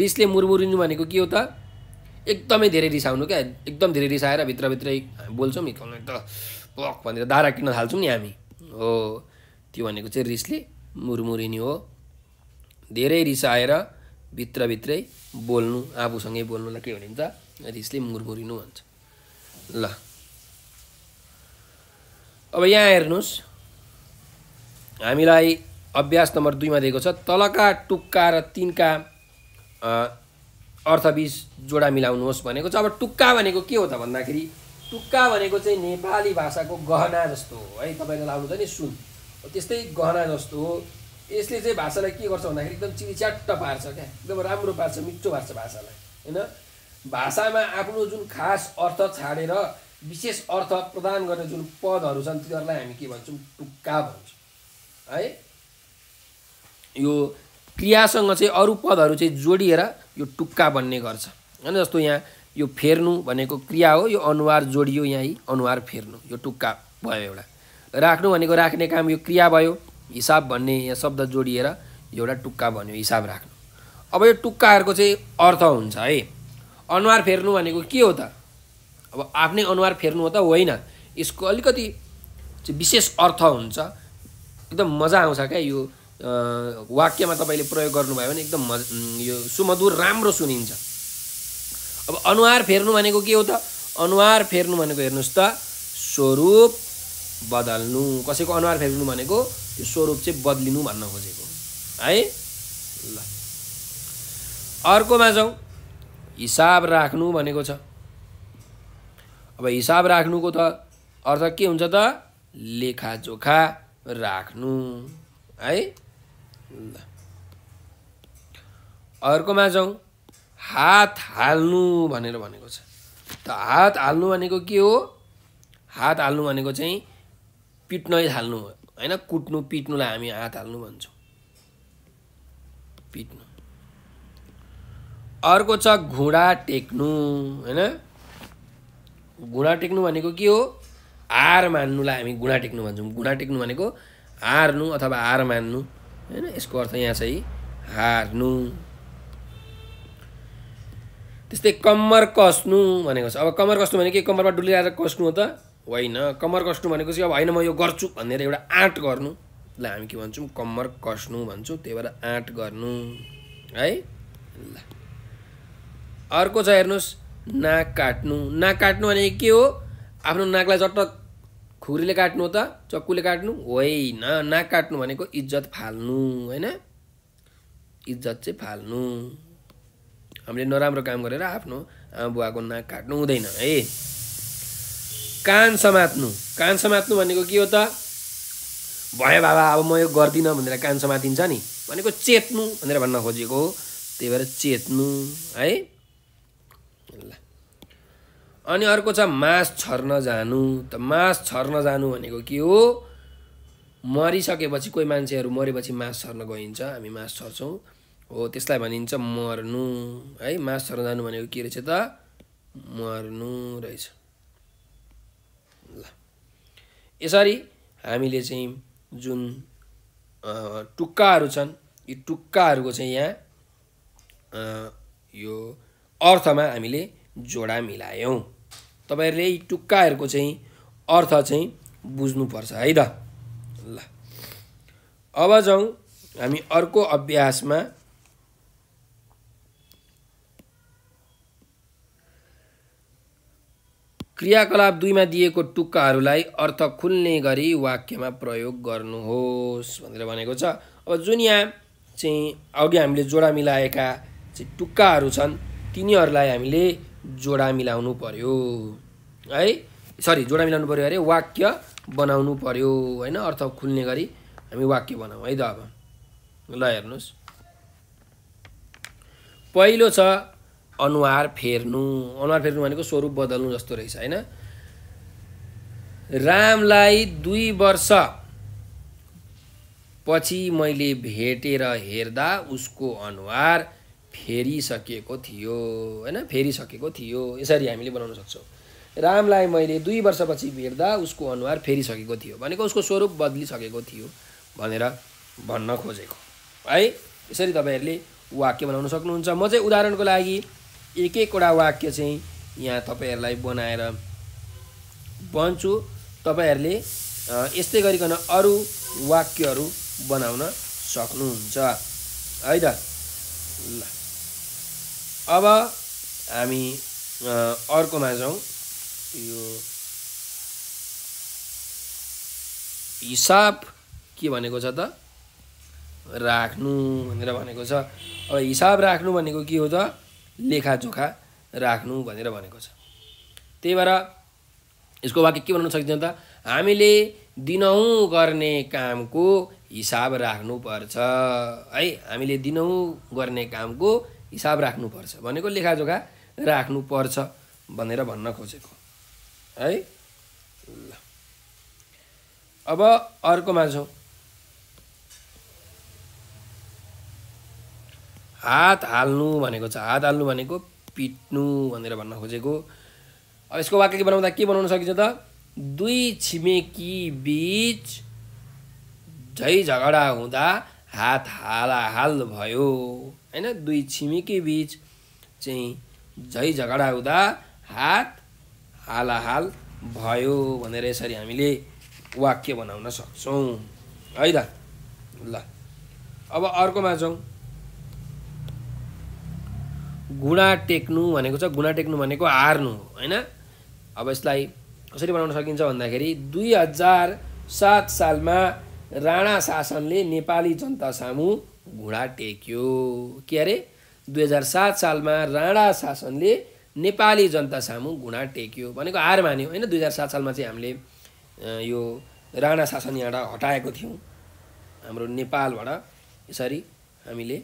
रिसले मुरमुरिनु भनेको के हो त एकदमै धेरै रिसाउनु क्या एकदम धेरै रिसाएर भित्रभित्रै बोल्छौँ नि त पक भनेर दारा किन्न थाल्छौँ नि हामी हो त्यो भनेको चाहिँ रिसले मुरमुरिने हो धेरै रिसाएर भित्रभित्रै बोल्नु आफूसँगै बोल्नुलाई के भनिन्छ रिसले मुरमुरिनु भन्छ ल अब यहाँ हेर्नुहोस् हामीलाई अभ्यास नम्बर दुईमा दिएको छ तलका टुक्का र तिनका अर्थबिज जोडा मिलाउनुहोस् भनेको छ अब टुक्का भनेको के हो त भन्दाखेरि टुक्का भनेको चाहिँ नेपाली भाषाको गहना जस्तो हो है तपाईँले लाउनु नि सुन त्यस्तै गहना जस्तो हो यसले चाहिँ भाषालाई के गर्छ भन्दाखेरि एकदम चिरिच्याट्ट पार्छ क्या एकदम राम्रो पार्छ मिठो पार्छ भाषालाई होइन भाषामा आफ्नो जुन खास अर्थ छाडेर विशेष अर्थ प्रदान गर्ने जुन पदहरू छन् तिनीहरूलाई हामी के भन्छौँ टुक्का भन्छौँ है यो क्रियासँग चाहिँ अरू पदहरू चाहिँ जोडिएर यो टुक्का बन्ने गर्छ होइन जस्तो यहाँ यो फेर्नु भनेको क्रिया हो यो अनुहार जोडियो यहीँ अनुहार फेर्नु यो टुक्का भयो एउटा राख्नु भनेको राख्ने काम यो क्रिया भयो हिसाब भन्ने यहाँ शब्द जोडिएर एउटा टुक्का भन्यो हिसाब राख्नु अब यो टुक्काहरूको चाहिँ अर्थ हुन्छ है अनुहार फेर्नु भनेको के हो त अब आफ्नै अनुहार फेर्नु हो त होइन यसको अलिकति विशेष अर्थ हुन्छ एकदम मजा आउँछ क्या यो वाक्यमा तपाईँले प्रयोग गर्नुभयो भने एकदम मज यो सुमधुर राम्रो सुनिन्छ अब अनुहार फेर्नु भनेको के हो त अनुहार फेर्नु भनेको हेर्नुहोस् त स्वरूप बदल्नु कसैको अनुहार फेर्नु भनेको त्यो स्वरूप चाहिँ बदलिनु भन्न खोजेको है ल अर्कोमा जाउँ हिसाब राख्नु भनेको छ अब हिसाब राख्नुको त अर्थ के हुन्छ त लेखाजोखा राख्नु है ल अर्कोमा जाउँ हात हाल्नु भनेर भनेको छ त हात हाल्नु भनेको के हो हात हाल्नु भनेको चाहिँ पिट्नै हाल्नु होइन कुट्नु पिट्नुलाई हामी हात हाल्नु भन्छौँ पिट्नु अर्को छ घुँडा टेक्नु होइन घुँडा टेक्नु भनेको के हो हार मान्नुलाई हामी घुँडा टेक्नु भन्छौँ घुँडा टेक्नु भनेको हार्नु अथवा हार मान्नु होइन यसको अर्थ यहाँ चाहिँ हार्नु त्यस्तै कम्मर कस्नु भनेको छ अब कम्मर कस्नु भने के कम्मरमा डुलिरहेर कस्नु हो त होइन कम्मर कस्नु भनेको चाहिँ अब होइन म यो गर्छु भनेर एउटा आँट गर्नु ल हामी के भन्छौँ कम्मर कस्नु भन्छौँ त्यही भएर आँट गर्नु है ल अर्को छ हेर्नुहोस् नाक काट्नु नाक काट्नु भने के हो आफ्नो नाकलाई चटक खुकुरीले काट्नु त चक्कुले काट्नु होइन नाक काट्नु भनेको इज्जत फाल्नु होइन इज्जत चाहिँ फाल्नु हामीले नराम्रो काम गरेर आफ्नो आमा बुवाको नाक काट्नु हुँदैन है कान समात्नु कान समात्नु भनेको के हो त भयो बाबा अब म यो गर्दिनँ भनेर कान समातिन्छ नि भनेको चेत्नु भनेर भन्न खोजेको हो त्यही भएर चेत्नु है अनि अर्को छ मास छर्न जानु त मास छर्न जानु भनेको के हो मरिसकेपछि कोही मान्छेहरू मरेपछि मास छर्न गइन्छ हामी मास छर्छौँ हो त्यसलाई भनिन्छ मर्नु है मास छर्न जानु भनेको के रहेछ त मर्नु रहेछ ल यसरी हामीले चाहिँ जुन टुक्काहरू छन् यी टुक्काहरूको चाहिँ यहाँ यो अर्थमा हामीले जोडा मिलायौँ तपाईँहरूले यी टुक्काहरूको चाहिँ अर्थ चाहिँ बुझ्नुपर्छ है त ल अब जाउँ हामी अर्को अभ्यासमा क्रियाकलाप दुईमा दिएको टुक्काहरूलाई अर्थ खुल्ने गरी वाक्यमा प्रयोग गर्नुहोस् भनेर भनेको छ अब जुन यहाँ चाहिँ अघि हामीले जोडा मिलाएका चाहिँ टुक्काहरू छन् तिनीहरूलाई हामीले जोडा मिलाउनु पर्यो है सरी जोडा मिलाउनु पर्यो अरे वाक्य बनाउनु पर्यो होइन अर्थ खुल्ने गरी हामी वाक्य बनाऊँ है त अब ल हेर्नुहोस् पहिलो छ अनुहार फेर्नु अनुहार फेर्नु भनेको स्वरूप बदल्नु जस्तो रहेछ होइन रामलाई दुई वर्ष पछि मैले भेटेर हेर्दा उसको अनुहार फेरिसकेको थियो होइन फेरिसकेको थियो यसरी हामीले बनाउन सक्छौँ रामलाई मैले दुई वर्षपछि भेट्दा उसको अनुहार फेरिसकेको थियो भनेको उसको स्वरूप बद्लिसकेको थियो भनेर भन्न खोजेको है यसरी तपाईँहरूले वाक्य बनाउन सक्नुहुन्छ म चाहिँ उदाहरणको लागि एक एकवटा वाक्य चाहिँ यहाँ तपाईँहरूलाई बनाएर भन्छु तपाईँहरूले यस्तै गरिकन अरू वाक्यहरू बनाउन सक्नुहुन्छ है त ल अब हामी अर्कोमा जाउँ यो हिसाब के भनेको छ त राख्नु भनेर भनेको छ अब हिसाब राख्नु भनेको के हो त लेखाजोखा राख्नु भनेर भनेको छ त्यही भएर यसको वाक्य के भन्न सकिन्छ त हामीले दिनहुँ गर्ने कामको हिसाब राख्नुपर्छ है हामीले दिनहुँ गर्ने कामको हिसाब राख्नुपर्छ भनेको लेखाजोखा राख्नुपर्छ भनेर भन्न खोजेको है ल अब अर्कोमा छौँ हात हाल्नु भनेको छ हात हाल्नु भनेको पिट्नु भनेर भन्न खोजेको अब यसको वाक्य बनाउँदा के बनाउन सकिन्छ त दुई छिमेकी बिच झै झगडा हुँदा हात हालाहाल भयो होइन दुई छिमेकी बिच चाहिँ झै झगडा हुँदा हात हालाहाल भयो भनेर यसरी हामीले वाक्य बनाउन सक्छौँ है त ल अब अर्कोमा जाउँ गुणा टेक्नु भनेको छ गुणा टेक्नु भनेको हार्नु होइन अब यसलाई कसरी बनाउन सकिन्छ भन्दाखेरि दुई हजार सात सालमा राणा शासनले नेपाली जनता सामु घुँडा टेक्यो के अरे दुई हजार सात सालमा राणा शासनले नेपाली जनता सामु घुँडा टेक्यो भनेको हार मान्यो होइन दुई हजार सात सालमा चाहिँ हामीले यो राणा शासन यहाँबाट हटाएको थियौँ हाम्रो नेपालबाट यसरी हामीले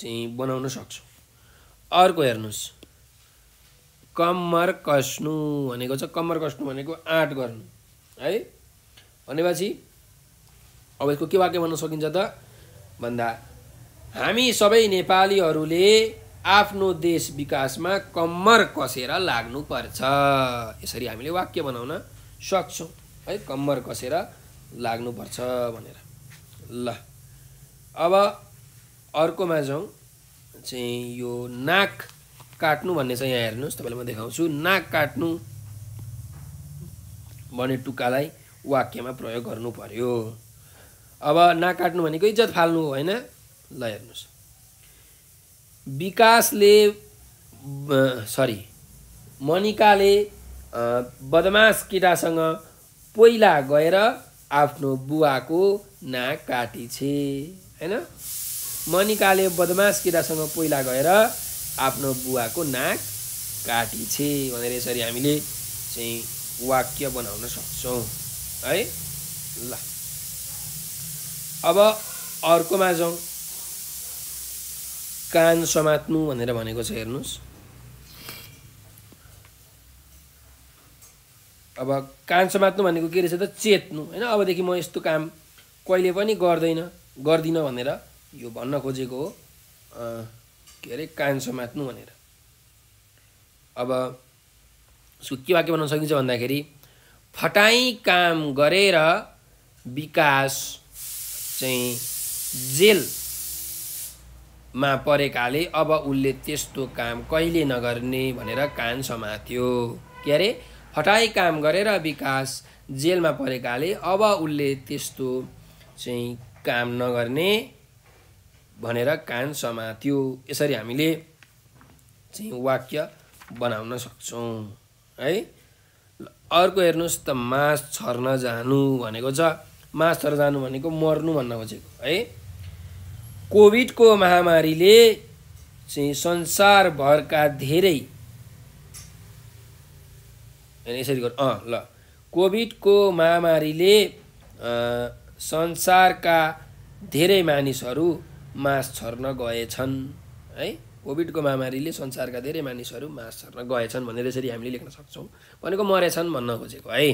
चाहिँ बनाउन सक्छौँ अर्को हेर्नुहोस् कम्मर कस्नु भनेको छ कम्मर कस्नु भनेको आँट गर्नु है भनेपछि अब यसको के वाक्य भन्न सकिन्छ त भन्दा हामी सबै नेपालीहरूले आफ्नो देश विकासमा कम्मर कसेर लाग्नुपर्छ यसरी हामीले वाक्य बनाउन सक्छौँ है कम्मर कसेर लाग्नुपर्छ भनेर ल अब अर्कोमा जाउँ चाहिँ यो नाक काट्नु भन्ने चाहिँ यहाँ हेर्नुहोस् तपाईँलाई म देखाउँछु नाक काट्नु भन्ने टुक्कालाई वाक्यमा प्रयोग गर्नु पर्यो अब नकाट्नु भनेको इज्जत फाल्नु होइन ल हेर्नुहोस् विकासले सरी मनिकाले बदमास केटासँग पहिला गएर आफ्नो बुवाको नाक काटिछे होइन मनिकाले बदमास केटासँग पहिला गएर आफ्नो बुवाको नाक काटिछे भनेर यसरी हामीले चाहिँ वाक्य बनाउन सक्छौँ है ल अब अर्कोमा जाउँ कान समात्नु भनेर भनेको छ हेर्नुहोस् अब कान समात्नु भनेको के रहेछ त चेत्नु होइन अबदेखि म यस्तो काम कहिले पनि गर्दैन गर्दिनँ भनेर यो भन्न खोजेको हो के अरे कान समात्नु भनेर अब यसको के वाक्य बनाउन सकिन्छ भन्दाखेरि फटाइ काम गरेर विकास चाहिँ जेलमा परेकाले अब उसले त्यस्तो काम कहिले नगर्ने भनेर कान समात्यो के अरे हटाई काम गरेर विकास जेलमा परेकाले अब उसले त्यस्तो चाहिँ काम नगर्ने भनेर कान समात्यो यसरी हामीले चाहिँ वाक्य बनाउन सक्छौँ है अर्को हेर्नुहोस् त मास छर्न जानु भनेको छ मास मास्टर जानु भनेको मर्नु भन्न खोजेको है कोभिडको महामारीले चाहिँ संसारभरका धेरै यसरी गर अँ ल कोभिडको महामारीले संसारका धेरै मानिसहरू मास छर्न गएछन् है कोभिडको महामारीले संसारका धेरै मानिसहरू मास छर्न गएछन् भनेर यसरी हामीले लेख्न सक्छौँ भनेको मरेछन् भन्न खोजेको है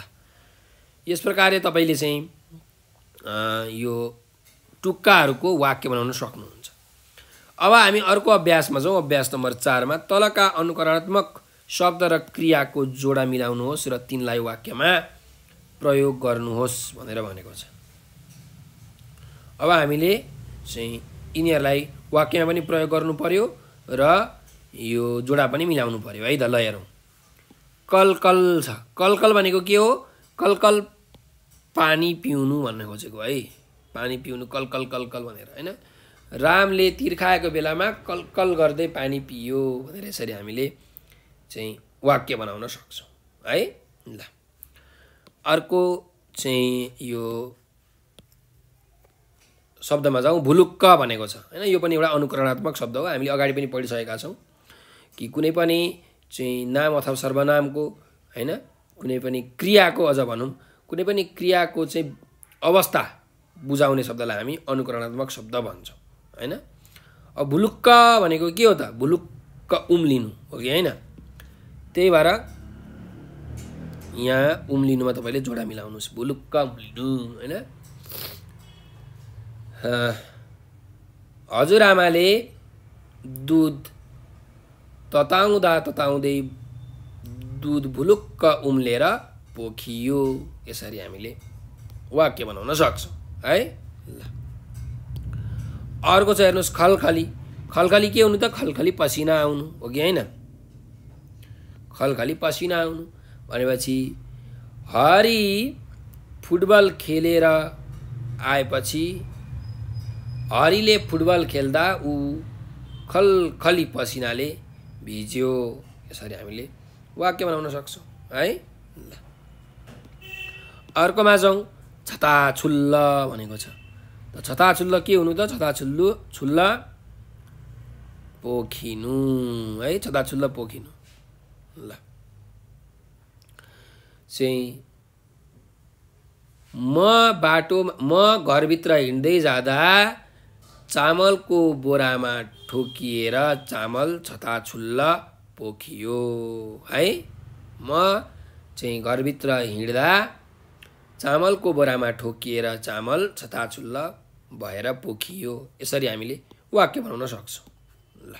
ल यस प्रकारले तपाईँले चाहिँ यो टुक्काहरूको वाक्य बनाउन सक्नुहुन्छ अब हामी अर्को अभ्यासमा जाउँ अभ्यास नम्बर चारमा तलका अनुकरणात्मक शब्द र क्रियाको जोडा मिलाउनुहोस् र तिनलाई वाक्यमा प्रयोग गर्नुहोस् भनेर भनेको छ अब हामीले चाहिँ यिनीहरूलाई वाक्यमा पनि प्रयोग गर्नु पर्यो र यो जोडा पनि मिलाउनु पर्यो है त ल हेरौँ कलकल छ कलकल भनेको के हो कलकल पानी पिउनु भन्न खोजेको है पानी पिउनु कलकल कलकल भनेर होइन रामले तिर्खाएको बेलामा कलकल गर्दै पानी पियो भनेर यसरी हामीले चाहिँ वाक्य बनाउन सक्छौँ है ल अर्को चाहिँ यो शब्दमा जाउँ भुलुक्क भनेको छ होइन यो पनि एउटा अनुकरणात्मक शब्द हो हामीले अगाडि पनि पढिसकेका छौँ कि कुनै पनि चाहिँ नाम अथवा सर्वनामको होइन कुनै पनि क्रियाको अझ भनौँ कुनै पनि क्रियाको चाहिँ अवस्था बुझाउने शब्दलाई हामी अनुकरणात्मक शब्द भन्छौँ होइन अब भुलुक्क भनेको के हो त भुलुक्क उम्लिनु हो कि होइन त्यही भएर यहाँ उम्लिनुमा तपाईँले जोडा मिलाउनुहोस् भुलुक्क उम्लिनु होइन हजुरआमाले दुध तताउँदा तताउँदै दुध भुलुक्क उम्लेर पोखियो यसरी हामीले वाक्य बनाउन सक्छौँ है ल अर्को चाहिँ हेर्नुहोस् खलखली खलखली के हुनु त खलखली पसिना आउनु हो कि होइन खलखली पसिना आउनु भनेपछि हरि फुटबल खेलेर आएपछि हरिले फुटबल खेल्दा ऊ खलखली पसिनाले भिज्यो यसरी हामीले वाक्य बनाउन सक्छौँ है ल अर्कोमा जाउँ छताछुल्ल भनेको छ त छताछुल्ल के हुनु त छताछुल्लु छुल्ल पोखिनु है छताछुल्ल पोखिनु ल चाहिँ म बाटो म घरभित्र हिँड्दै जाँदा चामलको बोरामा ठोकिएर चामल छताछुल्ल पोखियो है म चाहिँ घरभित्र हिँड्दा चामलको बोरामा ठोकिएर चामल छताछुल्ल भएर पोखियो यसरी हामीले वाक्य बनाउन सक्छौँ ल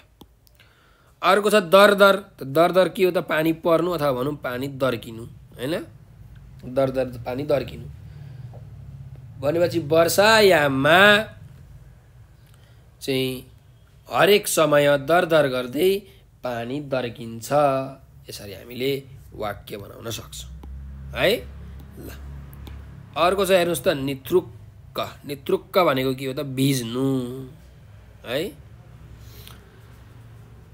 अर्को छ दर दर दर दर के हो त पानी पर्नु अथवा भनौँ पानी दर्किनु होइन दर दर पानी दर्किनु भनेपछि वर्षायाममा चाहिँ हरेक समय दर दर गर्दै पानी दर्किन्छ यसरी हामीले वाक्य बनाउन सक्छौँ है ल अर्को चाहिँ हेर्नुहोस् त नितृक्क नितृक्क भनेको के हो त भिज्नु है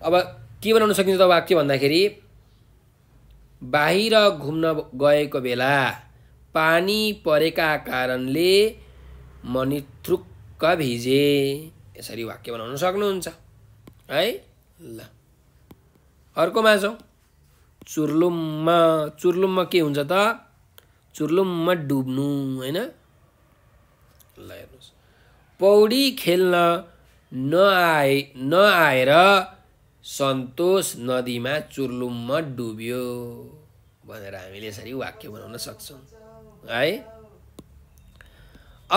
अब के बनाउन सकिन्छ त वाक्य भन्दाखेरि बाहिर घुम्न गएको बेला पानी परेका कारणले म नितृक्क भिजे यसरी वाक्य बनाउन सक्नुहुन्छ है ल अर्कोमा छौँ चुर्लुम्मा चुर्लुम्मा के हुन्छ त चुर्लुम्मा डुब्नु होइन ल हेर्नुहोस् पौडी खेल्न नआए नआएर सन्तोष नदीमा चुर्लुम्म डुब्यो भनेर हामीले यसरी वाक्य बनाउन सक्छौँ है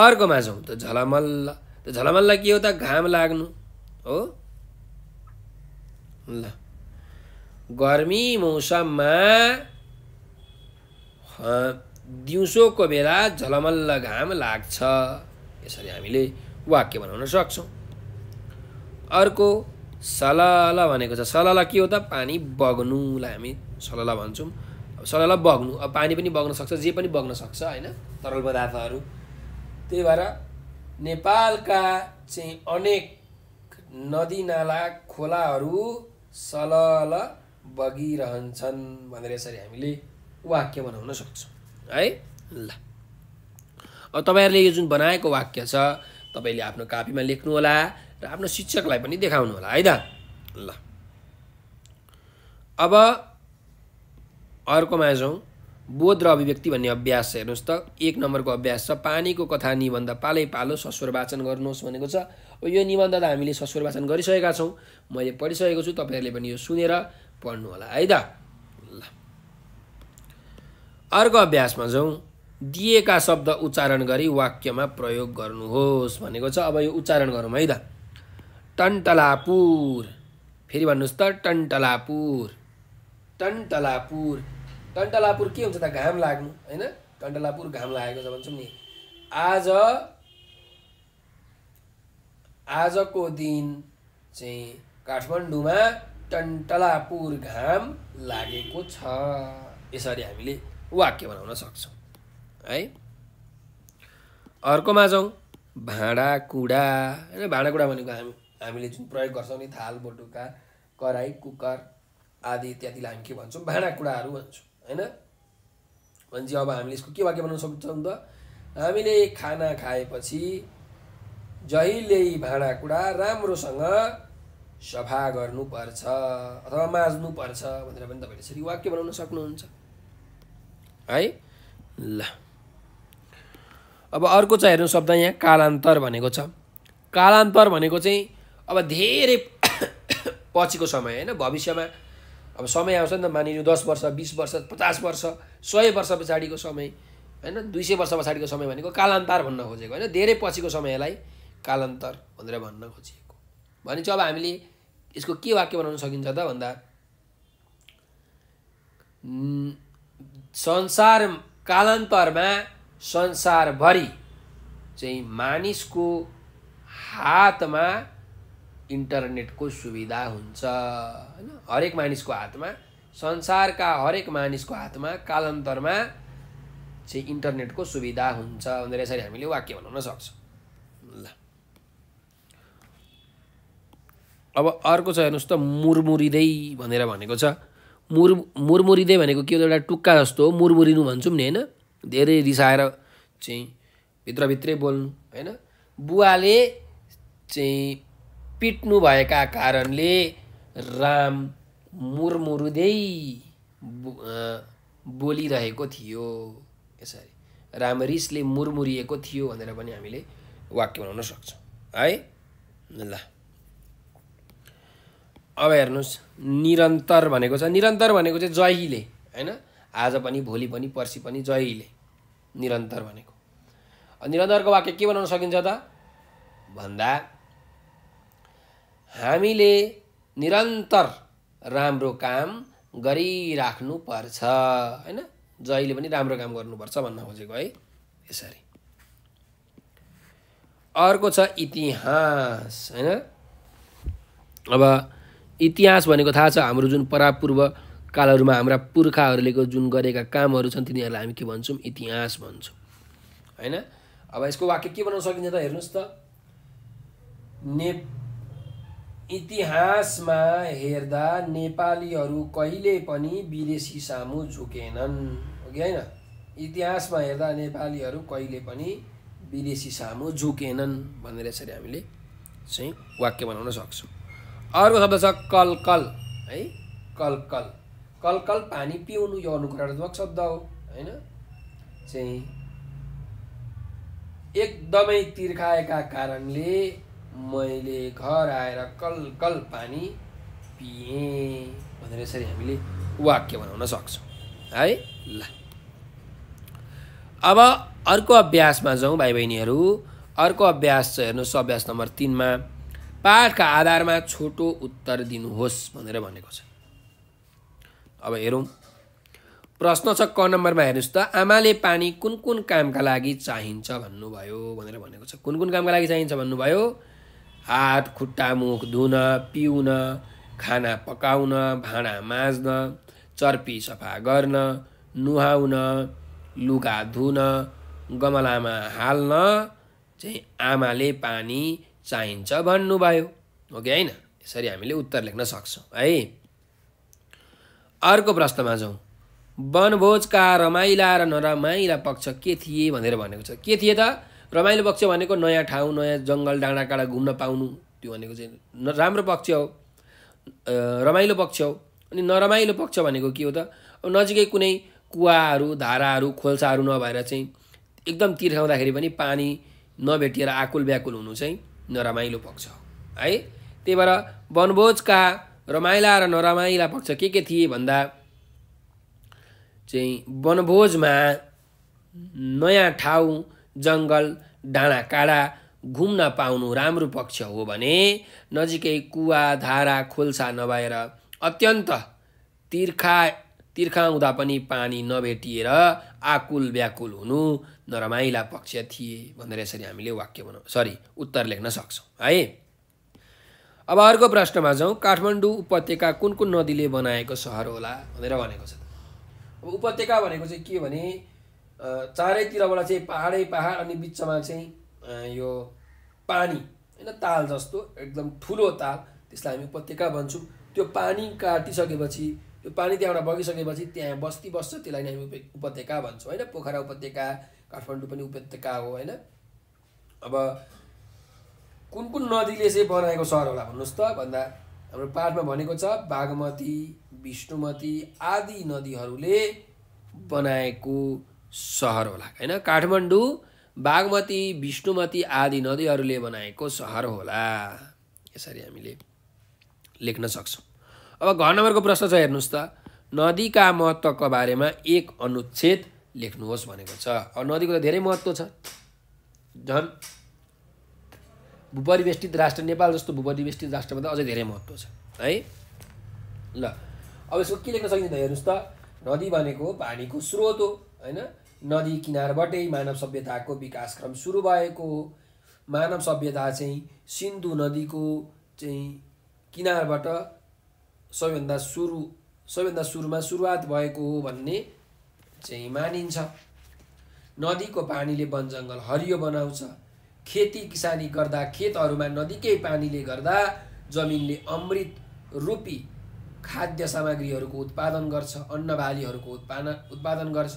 अर्कोमा जाउँ त झलमल्ल त झलमल्ल के हो त घाम लाग्नु हो ल गर्मी मौसममा दिउँसोको बेला झलमल्ल घाम लाग्छ यसरी हामीले वाक्य बनाउन सक्छौँ अर्को सलल भनेको छ सलल के हो त पानी बग्नुलाई हामी सलल भन्छौँ सलल बग्नु अब पानी पनि बग्न सक्छ जे पनि बग्न सक्छ होइन तरल पदार्थहरू त्यही भएर नेपालका चाहिँ अनेक नदी नाला खोलाहरू सलल बगिरहन्छन् भनेर यसरी हामीले वाक्य बनाउन सक्छौँ है ल अब तपाईँहरूले यो जुन बनाएको वाक्य छ तपाईँले आफ्नो कापीमा लेख्नु होला र आफ्नो शिक्षकलाई पनि देखाउनु होला है त ल अब अर्कोमा जाउँ बोध र अभिव्यक्ति भन्ने अभ्यास हेर्नुहोस् त एक नम्बरको अभ्यास छ पानीको कथा निबन्ध पालै पालो सस्वर वाचन गर्नुहोस् भनेको छ यो निबन्ध त हामीले सस्वर वाचन गरिसकेका छौँ मैले पढिसकेको छु तपाईँहरूले पनि यो सुनेर पढ्नु होला है त अर्को अभ्यासमा जाउँ दिएका शब्द उच्चारण गरी वाक्यमा प्रयोग गर्नुहोस् भनेको छ अब यो उच्चारण गरौँ है त टन्टलापुर फेरि भन्नुहोस् त टन्टलापुर टन्टलापुर टन्टलापुर के हुन्छ त घाम लाग्नु होइन टन्टलापुर घाम लागेको छ भन्छौँ नि आज आजको दिन चाहिँ काठमाडौँमा टन्टलापुर घाम लागेको छ यसरी हामीले वाक्य बनाउन सक्छौँ है अर्कोमा जाउँ भाँडाकुँडा होइन भाँडाकुँडा भनेको हामी हामीले जुन प्रयोग गर्छौँ नि थाल बटुका कराई कुकर आदि इत्यादिलाई हामी के भन्छौँ भाँडाकुँडाहरू भन्छौँ होइन भनेपछि अब हामीले यसको के वाक्य बनाउन सक्छौँ त हामीले खाना खाएपछि जहिले भाँडाकुँडा राम्रोसँग सफा गर्नुपर्छ अथवा माझ्नुपर्छ भनेर पनि तपाईँले यसरी वाक्य बनाउन सक्नुहुन्छ है ल अब अर्को चाहिँ हेर्नु शब्द यहाँ कालान्तर भनेको छ कालान्तर भनेको चाहिँ अब धेरै पछिको समय होइन भविष्यमा अब समय आउँछ नि त मानिलिउँ दस वर्ष बिस वर्ष पचास वर्ष सय वर्ष पछाडिको समय होइन दुई सय वर्ष पछाडिको समय भनेको कालान्तर भन्न खोजेको होइन धेरै पछिको समयलाई कालान्तर भनेर भन्न खोजिएको भने चाहिँ अब हामीले यसको के वाक्य बनाउन सकिन्छ त भन्दा संसार कालान्तरमा संसारभरि चाहिँ मानिसको हातमा इन्टरनेटको सुविधा हुन्छ होइन हरेक मानिसको हातमा संसारका हरेक मानिसको हातमा कालान्तरमा चाहिँ इन्टरनेटको सुविधा हुन्छ भनेर यसरी हामीले वाक्य बनाउन सक्छौँ ल अब अर्को छ हेर्नुहोस् त मुरमुरिँदै भनेर भनेको छ मुर मुरमुरिँदै भनेको के हो एउटा टुक्का जस्तो हो मुरमुरिनु भन्छौँ नि होइन धेरै रिसाएर चाहिँ भित्रभित्रै बोल्नु होइन बुवाले चाहिँ पिट्नु भएका कारणले राम मुरमुरुँदै बोलिरहेको थियो यसरी राम रिसले मुरमुरिएको थियो भनेर पनि हामीले वाक्य बनाउन सक्छौँ है ल अब हेर्नुहोस् निरन्तर भनेको छ निरन्तर भनेको चाहिँ जहिले होइन आज पनि भोलि पनि पर्सि पनि जहिले निरन्तर भनेको निरन्तरको वाक्य के बनाउन सकिन्छ त भन्दा हामीले निरन्तर राम्रो काम गरिराख्नुपर्छ होइन जहिले पनि राम्रो काम गर्नुपर्छ भन्न खोजेको है यसरी अर्को छ इतिहास होइन अब इतिहास भनेको थाहा छ हाम्रो जुन परापूर्व कालहरूमा हाम्रा पुर्खाहरूले जुन गरेका कामहरू छन् तिनीहरूलाई हामी के भन्छौँ इतिहास भन्छौँ होइन अब यसको वाक्य के बनाउन सकिन्छ त हेर्नुहोस् त ने इतिहासमा हेर्दा नेपालीहरू कहिले पनि विदेशी सामु झुकेनन् हो कि होइन इतिहासमा हेर्दा नेपालीहरू कहिले पनि विदेशी सामु झुकेनन् भनेर यसरी हामीले चाहिँ वाक्य बनाउन सक्छौँ अर्को शब्द छ कलकल है कलकल कलकल पानी पिउनु यो अनुकरात्मक शब्द हो होइन चाहिँ एकदमै तिर्खाएका कारणले मैले घर आएर कलकल पानी पिएँ भनेर यसरी हामीले वाक्य बनाउन सक्छौँ है ल अब अर्को अभ्यासमा जाउँ भाइ बहिनीहरू अर्को अभ्यास हेर्नुहोस् अभ्यास नम्बर तिनमा पाठका आधारमा छोटो उत्तर दिनुहोस् भनेर भनेको छ अब हेरौँ प्रश्न छ क नम्बरमा हेर्नुहोस् त आमाले पानी कुन कुन कामका लागि चाहिन्छ भन्नुभयो भनेर भनेको छ कुन कुन कामका लागि चाहिन्छ भन्नुभयो हात खुट्टा मुख धुन पिउन खाना पकाउन भाँडा माझ्न चर्पी सफा गर्न नुहाउन लुगा धुन गमलामा हाल्न चाहिँ आमाले पानी चाहिन्छ भन्नुभयो ओके होइन यसरी हामीले उत्तर लेख्न सक्छौँ है अर्को प्रश्नमा जाउँ वनभोजका रमाइला र नरमाइला पक्ष के थिए भनेर भनेको छ के थिए त रमाइलो पक्ष भनेको नयाँ ठाउँ नयाँ जङ्गल डाँडाकाँडा घुम्न पाउनु त्यो भनेको चाहिँ राम्रो पक्ष हो रमाइलो पक्ष हो अनि नरमाइलो पक्ष भनेको के हो त अब नजिकै कुनै कुवाहरू धाराहरू खोल्साहरू नभएर चाहिँ एकदम तिर्खाउँदाखेरि पनि पानी नभेटिएर आकुल व्याकुल हुनु चाहिँ नरमाइलो पक्ष है त्यही भएर वनभोजका रमाइला र नरमाइला पक्ष के के थिए भन्दा चाहिँ वनभोजमा नयाँ ठाउँ जङ्गल डाँडा काँडा घुम्न पाउनु राम्रो पक्ष हो भने नजिकै कुवा धारा खोल्सा नभएर अत्यन्त तिर्खा तिर्खा हुँदा पनि पानी नभेटिएर आकुल व्याकुल हुनु नरमाइला पक्ष थिए भनेर यसरी हामीले वाक्य बनाउँ सरी उत्तर लेख्न सक्छौँ है अब अर्को प्रश्नमा जाउँ काठमाडौँ उपत्यका कुन कुन नदीले बनाएको सहर होला भनेर भनेको छ अब उपत्यका भनेको चाहिँ के भने चारैतिरबाट चाहिँ पाहाडै पाहाड अनि बिचमा चाहिँ यो पानी होइन ताल जस्तो एकदम ठुलो ताल त्यसलाई हामी उपत्यका भन्छौँ त्यो पानी काटिसकेपछि यो पानी त्यहाँबाट बगिसकेपछि त्यहाँ बस्ती बस्छ त्यसलाई नै हामी उपत्यका भन्छौँ होइन पोखरा उपत्यका काठमाडौँ पनि उपत्यका हो होइन अब कुन कुन नदीले चाहिँ बनाएको सहर होला भन्नुहोस् त भन्दा हाम्रो पाठमा भनेको छ बागमती विष्णुमती आदि नदीहरूले बनाएको सहर होला होइन काठमाडौँ बागमती विष्णुमती आदि नदीहरूले बनाएको सहर होला यसरी हामीले लेख्न सक्छौँ अब घ नम्बरको प्रश्न छ हेर्नुहोस् त नदीका महत्त्वको बारेमा एक अनुच्छेद लेख्नुहोस् भनेको छ अब नदीको त धेरै महत्त्व छ झन् भूपरिवेष्टित राष्ट्र नेपाल जस्तो भूपरिवेष्टित राष्ट्रमा त अझै धेरै महत्त्व छ है ल अब यसको के लेख्न सकिन्छ हेर्नुहोस् त नदी भनेको पानीको स्रोत हो होइन नदी किनारबाटै मानव सभ्यताको विकासक्रम सुरु भएको हो मानव सभ्यता चाहिँ सिन्धु नदीको चाहिँ किनारबाट सबैभन्दा सुरु सबैभन्दा सुरुमा सुरुवात भएको हो भन्ने चाहिँ मानिन्छ नदीको पानीले वन जङ्गल हरियो बनाउँछ खेती किसानी गर्दा खेतहरूमा नदीकै पानीले गर्दा जमिनले अमृत रूपी खाद्य सामग्रीहरूको उत्पादन गर्छ अन्नबालीहरूको उत्पादन उत्पादन गर्छ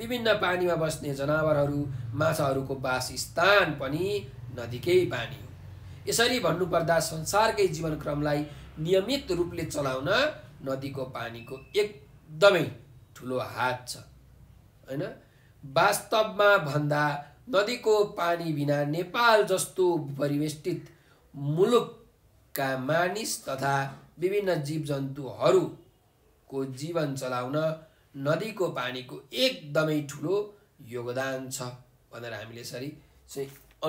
विभिन्न पानीमा बस्ने जनावरहरू माछाहरूको वासस्थान पनि नदीकै पानी हो यसरी भन्नुपर्दा संसारकै जीवनक्रमलाई नियमित रूपले चलाउन नदीको पानीको एकदमै ठुलो हात छ होइन वास्तवमा भन्दा नदीको पानी बिना नेपाल जस्तो परिवेष्टित मुलुकका मानिस तथा विभिन्न जीवजन्तुहरूको जीवन चलाउन नदीको पानीको एकदमै ठुलो योगदान छ भनेर हामीले यसरी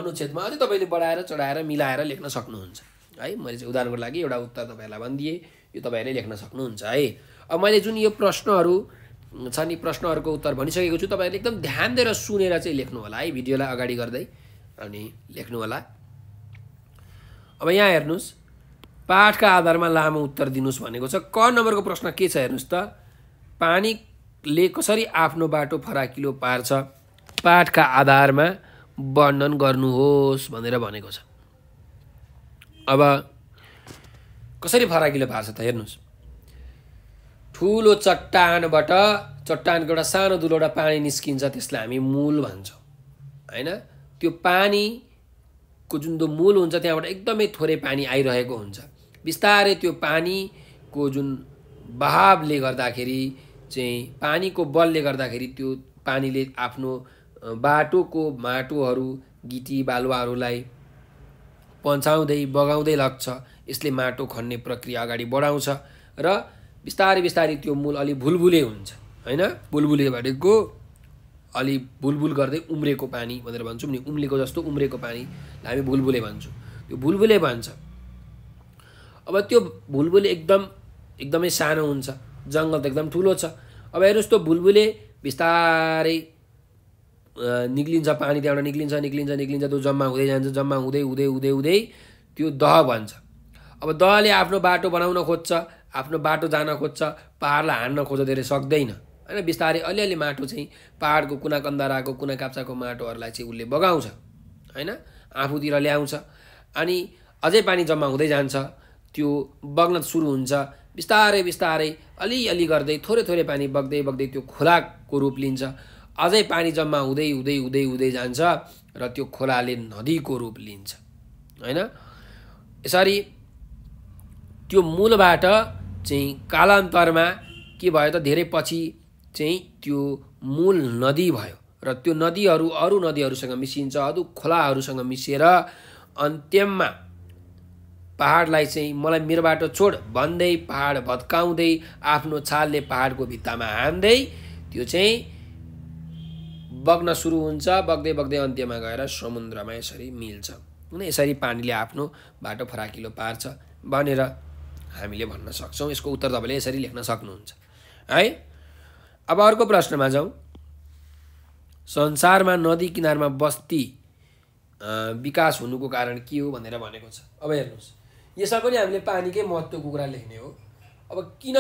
अनुच्छेदमा अझै तपाईँले बढाएर चढाएर मिलाएर लेख्न सक्नुहुन्छ है मैले चाहिँ उदाहरणको लागि एउटा उत्तर तपाईँहरूलाई भनिदिएँ यो तपाईँहरूले लेख्न सक्नुहुन्छ है अब मैले जुन यो प्रश्नहरू छ नि प्रश्नहरूको उत्तर भनिसकेको छु तपाईँहरूले एकदम ध्यान दिएर सुनेर चाहिँ लेख्नु होला है भिडियोलाई अगाडि गर्दै अनि लेख्नु होला अब यहाँ हेर्नुहोस् पाठका आधारमा लामो उत्तर दिनुहोस् भनेको छ क नम्बरको प्रश्न के छ हेर्नुहोस् त पानीले कसरी आफ्नो बाटो फराकिलो पार्छ पाठका आधारमा वर्णन गर्नुहोस् भनेर भनेको छ अब कसरी फराकिलो पार्छ त हेर्नुहोस् ठुलो चट्टानबाट चट्टानको एउटा सानो दुलो एउटा पानी निस्किन्छ त्यसलाई हामी मूल भन्छौँ होइन त्यो पानीको जुन दो मूल हुन्छ त्यहाँबाट एकदमै थोरै पानी आइरहेको हुन्छ बिस्तारै त्यो पानीको जुन बहावले गर्दाखेरि चाहिँ पानीको बलले गर्दाखेरि त्यो पानीले आफ्नो बाटोको माटोहरू गिटी बालुवाहरूलाई पन्चाउँदै बगाउँदै लग्छ यसले माटो खन्ने प्रक्रिया अगाडि बढाउँछ र बिस्तारै बिस्तारै त्यो मूल अलि भुलबुले हुन्छ होइन बुलबुले भनेको अलि बुलबुल गर्दै उम्रेको पानी भनेर भन्छौँ नि उम्लेको जस्तो उम्रेको पानी हामी भुलबुले भन्छौँ त्यो भुलबुले भन्छ अब त्यो भुलबुले एकदम एकदमै सानो हुन्छ जङ्गल त एकदम ठुलो छ अब हेर्नुहोस् त्यो भुलबुले बिस्तारै निक्लिन्छ पानी त्यहाँबाट निक्लिन्छ निक्लिन्छ निक्लिन्छ त्यो जम्मा हुँदै जान्छ जम्मा हुँदै हुँदै हुँदै हुँदै त्यो दह भन्छ अब दहले आफ्नो बाटो बनाउन खोज्छ आफ्नो बाटो जान खोज्छ पाहाडलाई हान्न खोज्छ धेरै सक्दैन होइन बिस्तारै अलिअलि माटो चाहिँ पाहाडको कुना कन्दराको कुना काप्चाको माटोहरूलाई चाहिँ उसले बगाउँछ होइन आफूतिर ल्याउँछ अनि अझै पानी जम्मा हुँदै जान्छ त्यो बग्न सुरु हुन्छ बिस्तारै बिस्तारै अलिअलि गर्दै थोरै थोरै पानी बग्दै बग्दै त्यो खोलाको रूप लिन्छ अझै पानी जम्मा हुँदै हुँदै हुँदै हुँदै जान्छ र त्यो खोलाले नदीको रूप लिन्छ होइन यसरी त्यो मूलबाट चाहिँ कालान्तरमा के भयो त धेरै पछि चाहिँ त्यो मूल नदी भयो र त्यो नदीहरू अरू नदीहरूसँग मिसिन्छ अरू खोलाहरूसँग मिसिएर अन्त्यममा पाहाडलाई चाहिँ मलाई मेरो बाटो छोड भन्दै पाहाड भत्काउँदै आफ्नो छालले पाहाडको भित्तामा हान्दै त्यो चाहिँ बग्न सुरु हुन्छ बग्दै बग्दै अन्त्यमा गएर समुद्रमा यसरी मिल्छ होइन यसरी पानीले आफ्नो बाटो फराकिलो पार्छ भनेर हामीले भन्न सक्छौँ यसको उत्तर तपाईँले यसरी लेख्न सक्नुहुन्छ है अब अर्को प्रश्नमा जाउँ संसारमा नदी किनारमा बस्ती विकास हुनुको कारण के हो भनेर भनेको छ अब हेर्नुहोस् यसमा पनि हामीले पानीकै महत्त्वको कुरा लेख्ने हो अब किन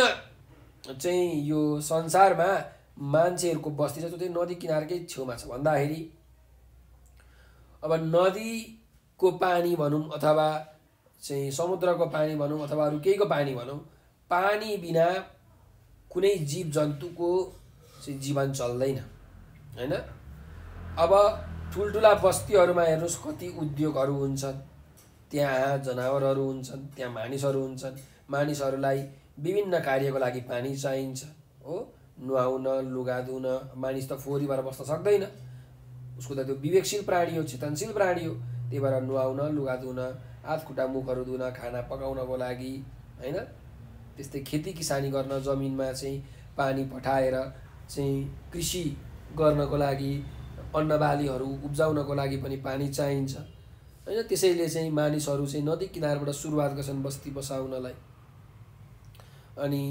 चाहिँ यो संसारमा मान्छेहरूको बस्ती छ त्यो चाहिँ नदी किनारकै छेउमा छ भन्दाखेरि अब नदीको पानी भनौँ अथवा चाहिँ समुद्रको पानी भनौँ अथवा अरू केहीको पानी भनौँ पानी बिना कुनै जीव जन्तुको चाहिँ जीवन चल्दैन होइन अब ठुल्ठुला बस्तीहरूमा हेर्नुहोस् कति उद्योगहरू हुन्छन् त्यहाँ जनावरहरू हुन्छन् त्यहाँ मानिसहरू हुन्छन् मानिसहरूलाई विभिन्न कार्यको लागि पानी चाहिन्छ हो नुहाउन लुगा धुन मानिस त फोहोरी भएर बस्न सक्दैन उसको त त्यो विवेकशील प्राणी हो चेतनशील प्राणी हो त्यही भएर नुहाउन लुगा धुन हात खुट्टा मुखहरू धुन खाना पकाउनको लागि होइन त्यस्तै खेती किसानी गर्न जमिनमा चाहिँ पानी पठाएर चाहिँ कृषि गर्नको लागि अन्नबालीहरू उब्जाउनको लागि पनि पानी चाहिन्छ होइन त्यसैले चाहिँ मानिसहरू चाहिँ नदी किनारबाट सुरुवात गर्छन् बस्ती बसाउनलाई अनि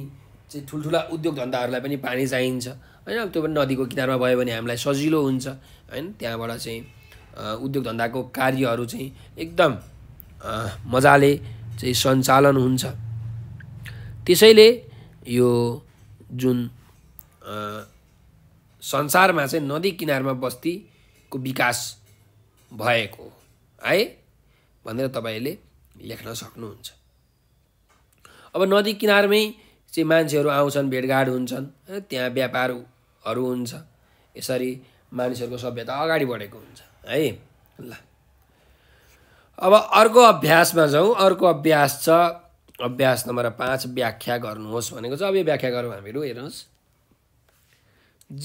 चाहिँ ठुल्ठुला उद्योग धन्दाहरूलाई पनि पानी चाहिन्छ होइन अब त्यो पनि नदीको किनारमा भयो भने हामीलाई सजिलो हुन्छ होइन त्यहाँबाट चाहिँ उद्योग धन्दाको कार्यहरू चाहिँ एकदम मजाले चाहिँ सञ्चालन हुन्छ त्यसैले यो जुन संसारमा चाहिँ नदी किनारमा बस्तीको विकास भएको है भनेर तपाईँले लेख्न सक्नुहुन्छ अब नदी किनारमै चाहिँ मान्छेहरू आउँछन् भेटघाट हुन्छन् त्यहाँ व्यापारहरू हुन्छ यसरी मानिसहरूको सभ्यता अगाडि बढेको हुन्छ है ल अब अर्को अभ्यासमा जाउँ अर्को अभ्यास छ अभ्यास नम्बर पाँच व्याख्या गर्नुहोस् भनेको छ अब यो व्याख्या गरौँ हामीहरू हेर्नुहोस्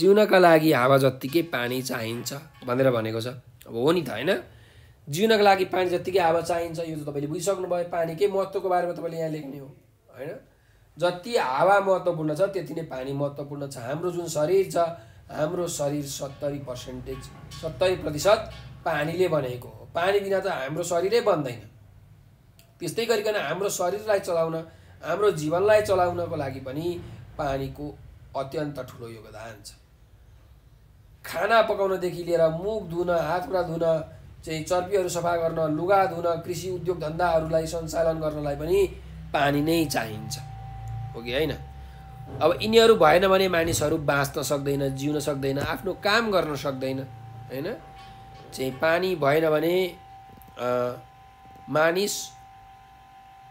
जिउनका लागि हावा जत्तिकै पानी चाहिन्छ भनेर भनेको छ अब हो नि त होइन जिउनका लागि पानी जत्तिकै हावा चाहिन्छ यो त तपाईँले बुझिसक्नुभयो पानीकै महत्त्वको बारेमा तपाईँले यहाँ लेख्ने हो होइन जति हावा महत्त्वपूर्ण छ त्यति नै पानी महत्त्वपूर्ण छ हाम्रो जुन शरीर छ हाम्रो शरीर सत्तरी पर्सेन्टेज सत्तरी प्रतिशत पानीले बनेको हो पानी बिना त हाम्रो शरीरै बन्दैन त्यस्तै गरिकन हाम्रो शरीरलाई चलाउन हाम्रो जीवनलाई चलाउनको लागि पनि पानीको अत्यन्त ठुलो योगदान छ खाना पकाउनदेखि लिएर मुख धुन हात कुरा धुन चाहिँ चर्पीहरू सफा गर्न लुगा धुन कृषि उद्योग धन्दाहरूलाई सञ्चालन गर्नलाई पनि पानी नै चाहिन्छ हो कि होइन अब यिनीहरू भएन भने मानिसहरू बाँच्न सक्दैन जिउन सक्दैन आफ्नो काम गर्न सक्दैन होइन चाहिँ पानी भएन भने मानिस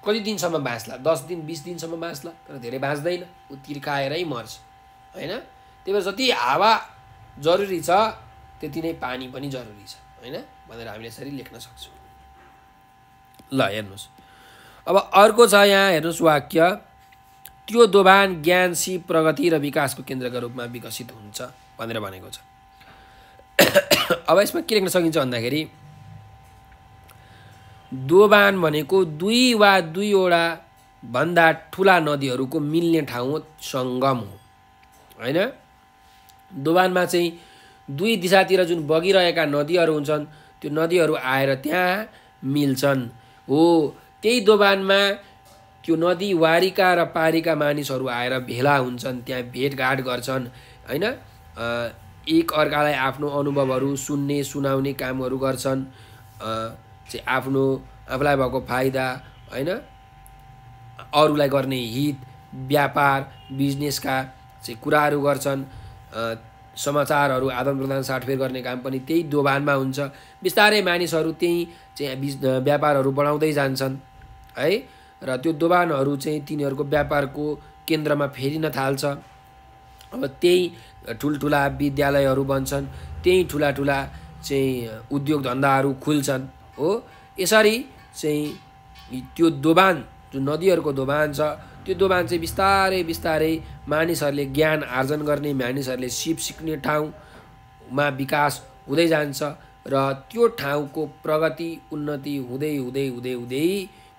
कति दिनसम्म बाँच्ला दस दिन बिस दिनसम्म बाँच्ला तर धेरै बाँच्दैन ऊ तिर्खाएरै मर्छ होइन त्यही भएर जति हावा जरुरी छ त्यति नै पानी पनि जरुरी छ होइन भनेर हामीले यसरी लेख्न सक्छौँ ल हेर्नुहोस् अब अर्को छ यहाँ हेर्नुहोस् वाक्य त्यो दोभान ज्ञान सिप प्रगति र विकासको केन्द्रका रूपमा विकसित हुन्छ भनेर भनेको छ अब यसमा के लेख्न सकिन्छ भन्दाखेरि दोबान भनेको दुई वा दुईवटा भन्दा ठुला नदीहरूको मिल्ने ठाउँ हो सङ्गम हो होइन दोबानमा चाहिँ दुई दिशातिर जुन बगिरहेका नदीहरू हुन्छन् त्यो नदीहरू आएर त्यहाँ मिल्छन् हो त्यही दोबानमा त्यो नदी वारिका र पारिका मानिसहरू आएर भेला हुन्छन् त्यहाँ भेटघाट गर्छन् होइन एक अर्कालाई आफ्नो अनुभवहरू सुन्ने सुनाउने कामहरू गर्छन् चाहिँ आफ्नो आफूलाई भएको फाइदा होइन अरूलाई गर्ने हित व्यापार बिजनेसका चाहिँ कुराहरू गर्छन् समाचारहरू आदान प्रदान साटफेर गर्ने काम पनि त्यही दोभानमा हुन्छ बिस्तारै मानिसहरू त्यही चाहिँ बिज व्यापारहरू बढाउँदै जान्छन् है र त्यो दोबानहरू चाहिँ तिनीहरूको व्यापारको केन्द्रमा फेरिन थाल्छ अब त्यही ठुल्ठुला विद्यालयहरू बन्छन् त्यही ठुला ठुला चाहिँ उद्योग धन्दाहरू खुल्छन् हो यसरी चाहिँ त्यो दोबान जुन नदीहरूको दोबान छ त्यो दोबान चाहिँ बिस्तारै बिस्तारै मानिसहरूले ज्ञान आर्जन गर्ने मानिसहरूले सिप सिक्ने ठाउँमा विकास हुँदै जान्छ र त्यो ठाउँको प्रगति उन्नति हुँदै हुँदै हुँदै हुँदै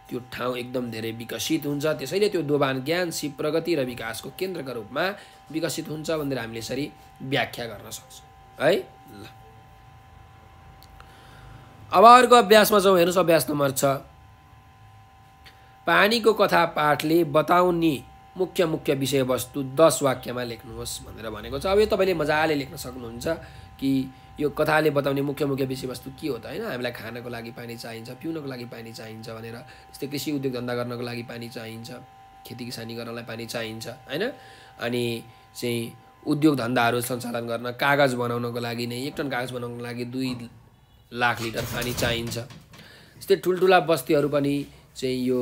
त्यो ठाउँ एकदम धेरै विकसित हुन्छ त्यसैले त्यो दोबान ज्ञान सिप प्रगति र विकासको केन्द्रका रूपमा विकसित हुन्छ भनेर हामीले यसरी व्याख्या गर्न सक्छौँ है ल अब अर्को अभ्यासमा जाउँ हेर्नुहोस् अभ्यास नम्बर छ पानीको कथा पाठले बताउने मुख्य मुख्य विषयवस्तु दस वाक्यमा लेख्नुहोस् भनेर भनेको छ अब यो तपाईँले मजाले लेख्न सक्नुहुन्छ कि यो कथाले बताउने मुख्य मुख्य विषयवस्तु के हो त होइन हामीलाई खानको लागि पानी चाहिन्छ पिउनको लागि पानी चाहिन्छ भनेर जस्तै कृषि उद्योग धन्दा गर्नको लागि पानी चाहिन्छ खेती किसानी गर्नलाई पानी चाहिन्छ होइन अनि चाहिँ उद्योग धन्दाहरू सञ्चालन गर्न कागज बनाउनको लागि नै एक टन कागज बनाउनको लागि दुई लाख लिटर पानी चाहिन्छ जस्तै ठुल्ठुला बस्तीहरू पनि चाहिँ यो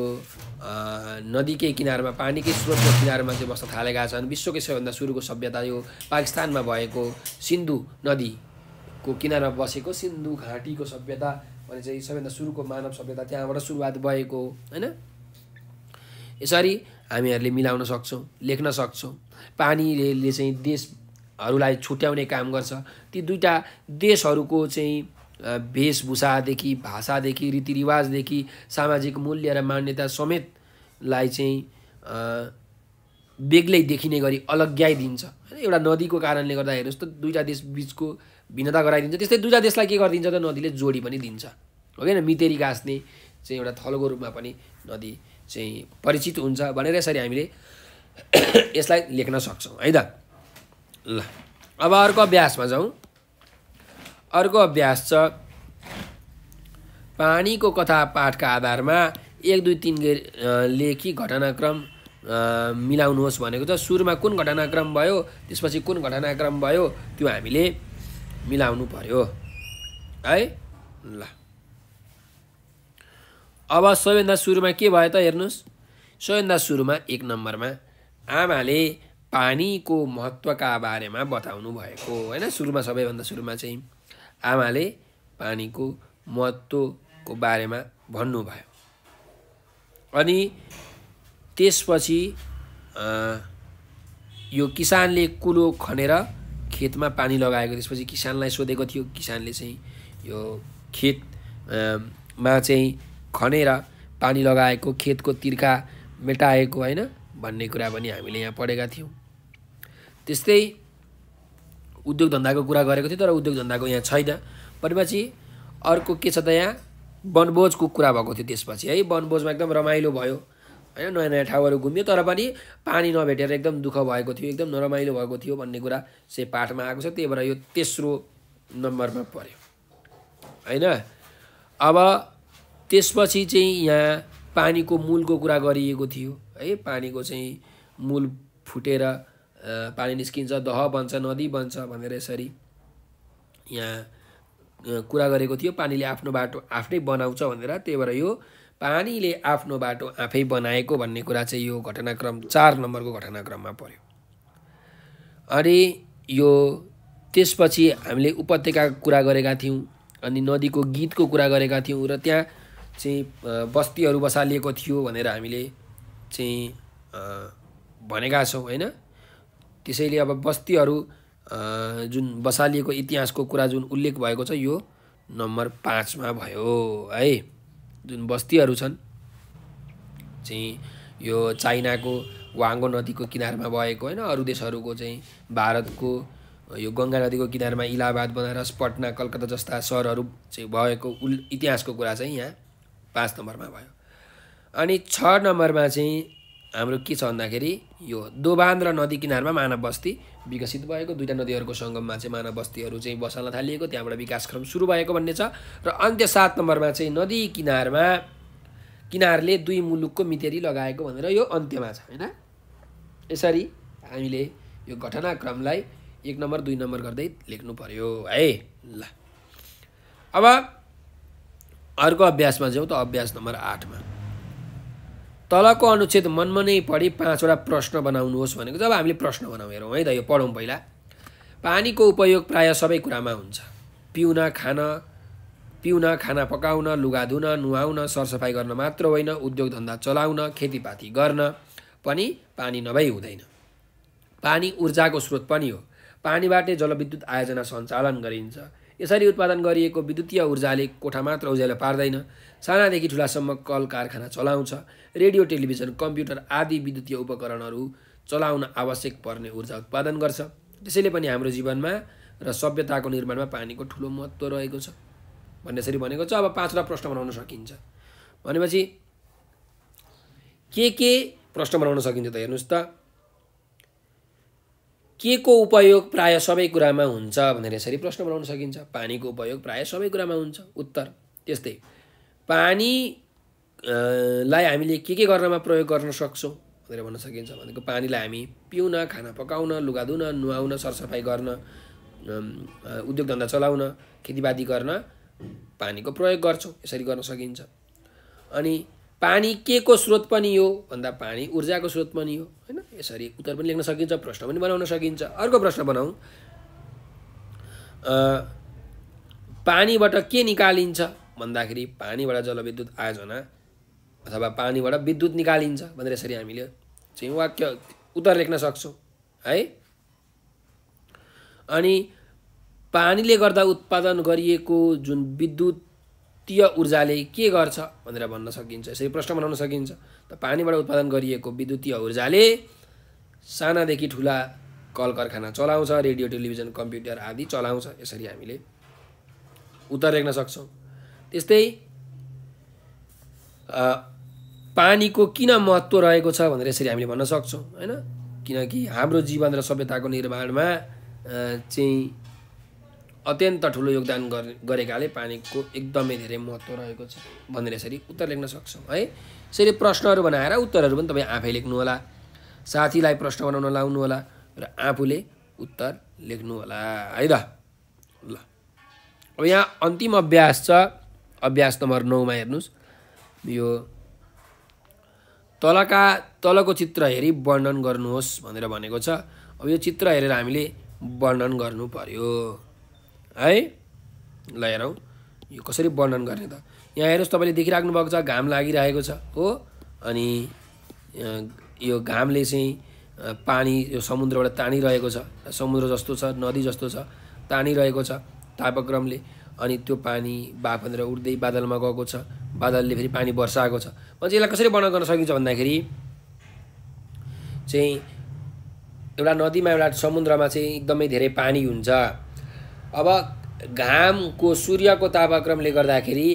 नदीकै किनारमा पानीकै स्रोतको किनारमा चाहिँ बस्न थालेका छन् विश्वकै सबैभन्दा सुरुको सभ्यता यो पाकिस्तानमा भएको सिन्धु नदी को किनारमा बसेको सिन्धु घाँटीको सभ्यता भने चाहिँ सबैभन्दा सुरुको मानव सभ्यता त्यहाँबाट सुरुवात भएको होइन यसरी हामीहरूले मिलाउन सक्छौँ लेख्न सक्छौँ पानीले चाहिँ देशहरूलाई छुट्याउने काम गर्छ ती दुईवटा देशहरूको चाहिँ वेशभूषादेखि भाषादेखि रीतिरिवाजदेखि सामाजिक मूल्य र मान्यता समेतलाई चाहिँ बेग्लै देखिने गरी अलग्याइदिन्छ होइन एउटा नदीको कारणले गर्दा हेर्नुहोस् त दुईवटा देश बिचको भिन्नता गराइदिन्छ त्यस्तै दुईवटा देशलाई के गरिदिन्छ त नदीले जोडी पनि दिन्छ हो किन मितेरी गाँच्ने चाहिँ एउटा थलोको रूपमा पनि नदी चाहिँ परिचित हुन्छ भनेर यसरी हामीले यसलाई लेख्न सक्छौँ है त ल अब अर्को अभ्यासमा जाउँ अर्को अभ्यास छ पानीको कथा पाठका आधारमा एक दुई तिन लेखी घटनाक्रम मिलाउनुहोस् भनेको छ सुरुमा कुन घटनाक्रम भयो त्यसपछि कुन घटनाक्रम भयो त्यो हामीले मिलाउनु पर्यो है ल अब सबैभन्दा सुरुमा के भयो त हेर्नुहोस् सबैभन्दा सुरुमा एक नम्बरमा आमाले पानीको महत्त्वका बारेमा बताउनु भएको होइन सुरुमा सबैभन्दा सुरुमा चाहिँ आमाले पानीको महत्त्वको बारेमा भन्नुभयो अनि त्यसपछि यो किसानले कुलो खनेर खेतमा पानी लगाएको त्यसपछि किसानलाई सोधेको थियो किसानले चाहिँ यो खेत मा चाहिँ खनेर पानी लगाएको खेतको तिर्खा मेटाएको होइन भन्ने कुरा पनि हामीले यहाँ पढेका थियौँ त्यस्तै उद्योग धन्दाको कुरा गरेको थियो तर उद्योग धन्दाको यहाँ छैन भनेपछि अर्को के छ त यहाँ वनभोजको कुरा भएको थियो त्यसपछि है वनभोजमा एकदम रमाइलो भयो होइन नयाँ नयाँ ठाउँहरू घुम्यो तर पनि पानी नभेटेर एकदम दुःख भएको थियो एकदम नरमाइलो भएको थियो भन्ने कुरा चाहिँ पाठमा आएको छ त्यही भएर यो तेस्रो नम्बरमा पऱ्यो होइन अब त्यसपछि चाहिँ यहाँ पानीको मूलको कुरा गरिएको थियो है पानीको चाहिँ मूल फुटेर पानी निस्किन्छ दह बन्छ नदी बन्छ भनेर यसरी यहाँ कुरा गरेको थियो पानीले आफ्नो बाटो आफ्नै बनाउँछ भनेर त्यही भएर यो पानीले आफ्नो बाटो आफै बनाएको भन्ने कुरा चाहिँ यो घटनाक्रम चार नम्बरको घटनाक्रममा पर्यो अनि यो त्यसपछि हामीले उपत्यकाको कुरा गरेका थियौँ अनि नदीको गीतको कुरा गरेका थियौँ र त्यहाँ चाहिँ बस्तीहरू बसालिएको थियो भनेर हामीले चाहिँ भनेका छौँ होइन त्यसैले अब बस्तीहरू जुन बसालिएको इतिहासको कुरा जुन उल्लेख भएको छ यो नम्बर पाँचमा भयो है जुन बस्तीहरू छन् चाहिँ यो चाइनाको वाङ्गो नदीको किनारमा भएको होइन अरू देशहरूको चाहिँ भारतको यो गङ्गा नदीको किनारमा इलाहाबाद बनारस पटना कलकत्ता जस्ता सहरहरू चाहिँ भएको उल इतिहासको कुरा चाहिँ यहाँ पाँच नम्बरमा भयो अनि छ नम्बरमा चाहिँ हाम्रो के छ भन्दाखेरि यो दोबान र नदी किनारमा मानव बस्ती विकसित भएको दुईवटा नदीहरूको सङ्गममा चाहिँ मानव बस्तीहरू चाहिँ बसाल्न थालिएको त्यहाँबाट विकासक्रम सुरु भएको भन्ने छ र अन्त्य सात नम्बरमा चाहिँ नदी किनारमा किनारले दुई मुलुकको मितेरी लगाएको भनेर यो अन्त्यमा छ होइन यसरी हामीले यो घटनाक्रमलाई एक नम्बर दुई नम्बर गर्दै लेख्नु पर्यो है ल अब अर्को अभ्यासमा जाउँ त अभ्यास नम्बर आठमा तलको अनुच्छेद मनमा नै पढी पाँचवटा प्रश्न बनाउनुहोस् भनेको जब हामीले प्रश्न बनाऊ हेरौँ है त यो पढौँ पहिला पानीको उपयोग प्राय सबै कुरामा हुन्छ पिउन खान पिउन खाना पकाउन लुगा धुन नुहाउन सरसफाइ गर्न मात्र होइन उद्योग धन्दा चलाउन खेतीपाती गर्न पनि पानी नभई हुँदैन पानी ऊर्जाको स्रोत पनि हो पानीबाटै जलविद्युत आयोजना सञ्चालन गरिन्छ यसरी उत्पादन गरिएको विद्युतीय ऊर्जाले कोठा मात्र उज्यालो पार्दैन सानादेखि ठुलासम्म कल कारखाना चलाउँछ रेडियो टेलिभिजन कम्प्युटर आदि विद्युतीय उपकरणहरू चलाउन आवश्यक पर्ने ऊर्जा उत्पादन गर्छ त्यसैले पनि हाम्रो जीवनमा र सभ्यताको निर्माणमा पानीको ठुलो महत्त्व रहेको छ भन्ने यसरी भनेको छ अब पाँचवटा प्रश्न बनाउन सकिन्छ भनेपछि के के प्रश्न बनाउन सकिन्छ त हेर्नुहोस् त के को उपयोग प्राय सबै कुरामा हुन्छ भनेर यसरी प्रश्न बनाउन सकिन्छ पानीको उपयोग प्राय सबै कुरामा हुन्छ उत्तर त्यस्तै पानीलाई हामीले के के गर्नमा प्रयोग गर्न सक्छौँ भनेर भन्न सकिन्छ भनेको पानीलाई हामी पिउन खाना पकाउन लुगा धुन नुहाउन सरसफाइ गर्न उद्योग धन्दा चलाउन खेतीपाती गर्न पानीको प्रयोग गर्छौँ यसरी गर्न सकिन्छ अनि पानी के को स्रोत पनि हो भन्दा पानी ऊर्जाको स्रोत पनि हो होइन यसरी उत्तर पनि लेख्न सकिन्छ प्रश्न पनि बनाउन सकिन्छ अर्को प्रश्न बनाऊँ पानीबाट के निकालिन्छ भन्दाखेरि पानीबाट जलविद्युत आयोजना अथवा पानीबाट विद्युत निकालिन्छ भनेर यसरी हामीले चाहिँ वाक्य उत्तर लेख्न सक्छौँ है अनि पानीले गर्दा उत्पादन गरिएको जुन विद्युतीय ऊर्जाले के गर्छ भनेर भन्न सकिन्छ यसरी प्रश्न बनाउन सकिन्छ त पानीबाट उत्पादन गरिएको विद्युतीय ऊर्जाले सानादेखि ठुला कल कारखाना चलाउँछ रेडियो टेलिभिजन कम्प्युटर आदि चलाउँछ यसरी हामीले उत्तर लेख्न सक्छौँ त्यस्तै पानीको किन महत्त्व रहेको छ भनेर यसरी हामीले भन्न सक्छौँ होइन किनकि हाम्रो जीवन र सभ्यताको निर्माणमा चाहिँ अत्यन्त ठुलो योगदान गरेकाले पानीको एकदमै धेरै महत्त्व रहेको छ भनेर यसरी उत्तर लेख्न सक्छौँ है यसरी प्रश्नहरू बनाएर उत्तरहरू पनि तपाईँ आफै लेख्नुहोला साथीलाई प्रश्न बनाउन लाउनुहोला र आफूले उत्तर लेख्नुहोला है ल ल अब यहाँ अन्तिम अभ्यास छ अभ्यास नम्बर नौमा हेर्नुहोस् यो तलका तलको चित्र हेरी वर्णन गर्नुहोस् भनेर भनेको छ अब यो चित्र हेरेर हामीले वर्णन गर्नु पर्यो है ल हेरौँ यो कसरी वर्णन गर्ने त यहाँ हेर्नुहोस् तपाईँले देखिराख्नु भएको छ घाम लागिरहेको छ हो अनि यो घामले चाहिँ पानी यो समुद्रबाट तानिरहेको छ समुद्र जस्तो छ नदी जस्तो छ तानिरहेको छ तापक्रमले अनि त्यो पानी बाफ भनेर उठ्दै बादलमा गएको छ बादलले फेरि पानी वर्षाएको छ भने यसलाई कसरी वर्णन गर्न सकिन्छ भन्दाखेरि चाहिँ एउटा नदीमा एउटा समुद्रमा चाहिँ एकदमै धेरै पानी हुन्छ अब घामको सूर्यको तापाक्रमले गर्दाखेरि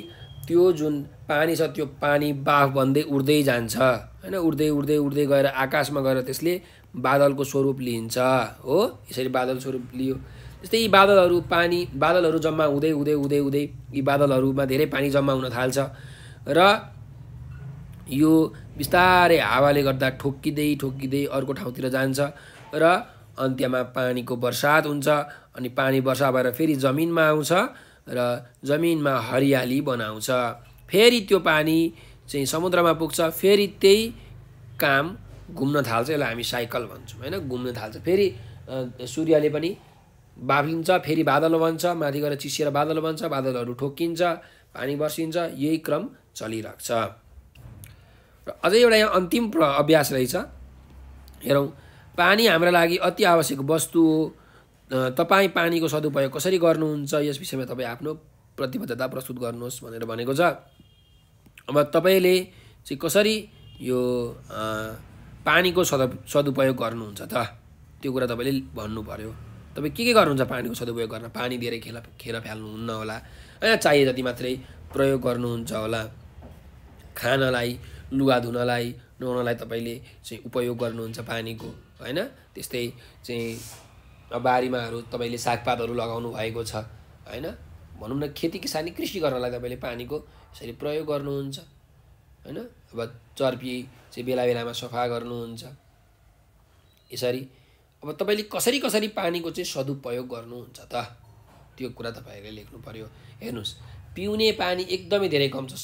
त्यो जुन पानी छ त्यो पानी बाफ भन्दै उड्दै जान्छ होइन उड्दै उड्दै उड्दै गएर आकाशमा गएर त्यसले बादलको स्वरूप लिन्छ हो यसरी बादल स्वरूप लियो यस्तै यी बादलहरू पानी बादलहरू जम्मा हुँदै हुँदै हुँदै हुँदै यी बादलहरूमा धेरै पानी जम्मा हुन थाल्छ र यो बिस्तारै हावाले गर्दा ठोक्किँदै ठोक्किँदै अर्को ठाउँतिर जान्छ र अन्त्यमा पानीको बर्सात हुन्छ अनि पानी वर्षा भएर फेरि जमिनमा आउँछ र जमिनमा हरियाली बनाउँछ फेरि त्यो पानी चाहिँ समुद्रमा पुग्छ फेरि त्यही काम घुम्न थाल्छ यसलाई हामी साइकल भन्छौँ होइन घुम्न थाल्छ फेरि सूर्यले पनि बाफिन्छ फेरि बादल बन्छ माथि गएर चिसिएर बादल बन्छ बादलहरू ठोक्किन्छ पानी बर्सिन्छ यही क्रम चलिरहेको र अझै एउटा यहाँ अन्तिम प्र अभ्यास रहेछ हेरौँ पानी हाम्रा लागि अति आवश्यक वस्तु हो तपाईँ पानीको सदुपयोग कसरी गर्नुहुन्छ यस विषयमा तपाईँ आफ्नो प्रतिबद्धता प्रस्तुत गर्नुहोस् भनेर भनेको छ अब तपाईँले चाहिँ कसरी यो पानीको सद सदुपयोग गर्नुहुन्छ त त्यो कुरा तपाईँले भन्नु पऱ्यो तपाईँ के के गर्नुहुन्छ पानीको सदुपयोग गर्न पानी धेरै खेला खेर फाल्नुहुन्न होला होइन चाहिए जति मात्रै प्रयोग गर्नुहुन्छ होला खानलाई लुगा धुनलाई नुहाउनलाई तपाईँले चाहिँ उपयोग गर्नुहुन्छ पानीको होइन त्यस्तै चाहिँ बारीमाहरू तपाईँले सागपातहरू लगाउनु भएको छ होइन भनौँ न खेती किसानी कृषि गर्नलाई तपाईँले पानीको यसरी प्रयोग गर्नुहुन्छ होइन अब चर्पी चाहिँ बेला बेलामा सफा गर्नुहुन्छ यसरी अब तपाईँले कसरी कसरी पानीको चाहिँ सदुपयोग गर्नुहुन्छ त त्यो कुरा तपाईँहरूले लेख्नु पऱ्यो हेर्नुहोस् पिउने पानी एकदमै धेरै कम छ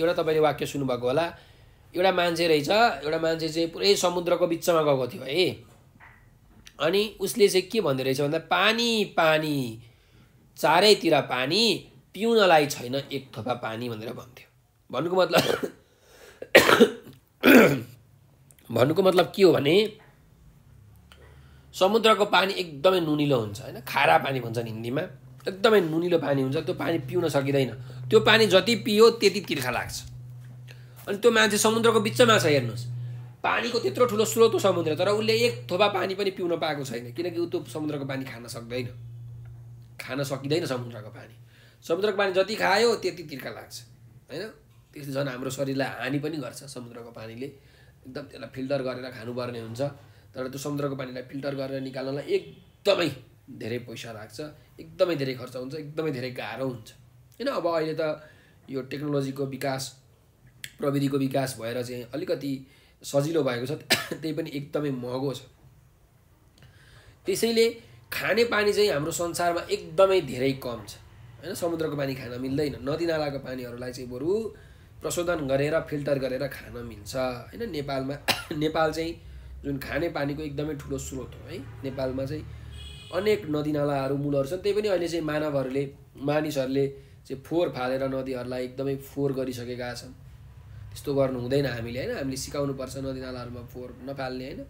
एउटा तपाईँले वाक्य सुन्नुभएको होला एउटा मान्छे रहेछ एउटा मान्छे चाहिँ पुरै समुद्रको बिचमा गएको थियो है अनि उसले चाहिँ के भन्दो रहेछ भन्दा पानी पानी चारैतिर पानी पिउनलाई छैन एक थोपा पानी भनेर भन्थ्यो भन्नुको मतलब भन्नुको मतलब के हो भने समुद्रको पानी एकदमै नुनिलो हुन्छ होइन खारा पानी भन्छन् हिन्दीमा एकदमै नुनिलो पानी हुन्छ त्यो पानी पिउन सकिँदैन त्यो पानी जति पियो त्यति तिर्खा लाग्छ अनि त्यो मान्छे समुद्रको बिचमा छ हेर्नुहोस् पानीको त्यत्रो ठुलो स्रोत हो समुद्र तर उसले एक थोपा पानी पनि पिउन पाएको छैन किनकि ऊ त्यो समुद्रको पानी खान सक्दैन खान सकिँदैन समुद्रको पानी समुद्रको पानी जति खायो त्यति तिर्खा लाग्छ होइन त्यसले झन् हाम्रो शरीरलाई हानि पनि गर्छ समुद्रको पानीले एकदम त्यसलाई फिल्टर गरेर खानुपर्ने हुन्छ तर त्यो समुद्रको पानीलाई फिल्टर गरेर निकाल्नलाई एकदमै धेरै पैसा लाग्छ एकदमै धेरै खर्च हुन्छ एकदमै धेरै गाह्रो हुन्छ होइन अब अहिले त यो टेक्नोलोजीको विकास प्रविधिको विकास भएर चाहिँ अलिकति सजिलो भएको छ त्यही पनि एकदमै महँगो छ त्यसैले खाने पानी चाहिँ हाम्रो संसारमा एकदमै धेरै कम छ होइन समुद्रको पानी खान मिल्दैन नदी नालाको पानीहरूलाई चाहिँ बरु प्रशोधन गरेर फिल्टर गरेर खान मिल्छ होइन नेपालमा नेपाल चाहिँ जुन खानेपानीको एकदमै ठुलो स्रोत हो है नेपालमा चाहिँ अनेक नदीनालाहरू मूलहरू छन् त्यही पनि अहिले चाहिँ मानवहरूले मानिसहरूले चाहिँ फोहोर फालेर नदीहरूलाई एकदमै फोहोर गरिसकेका छन् त्यस्तो गर्नु हुँदैन हामीले होइन हामीले सिकाउनुपर्छ नदीनालाहरूमा फोहोर नफाल्ने होइन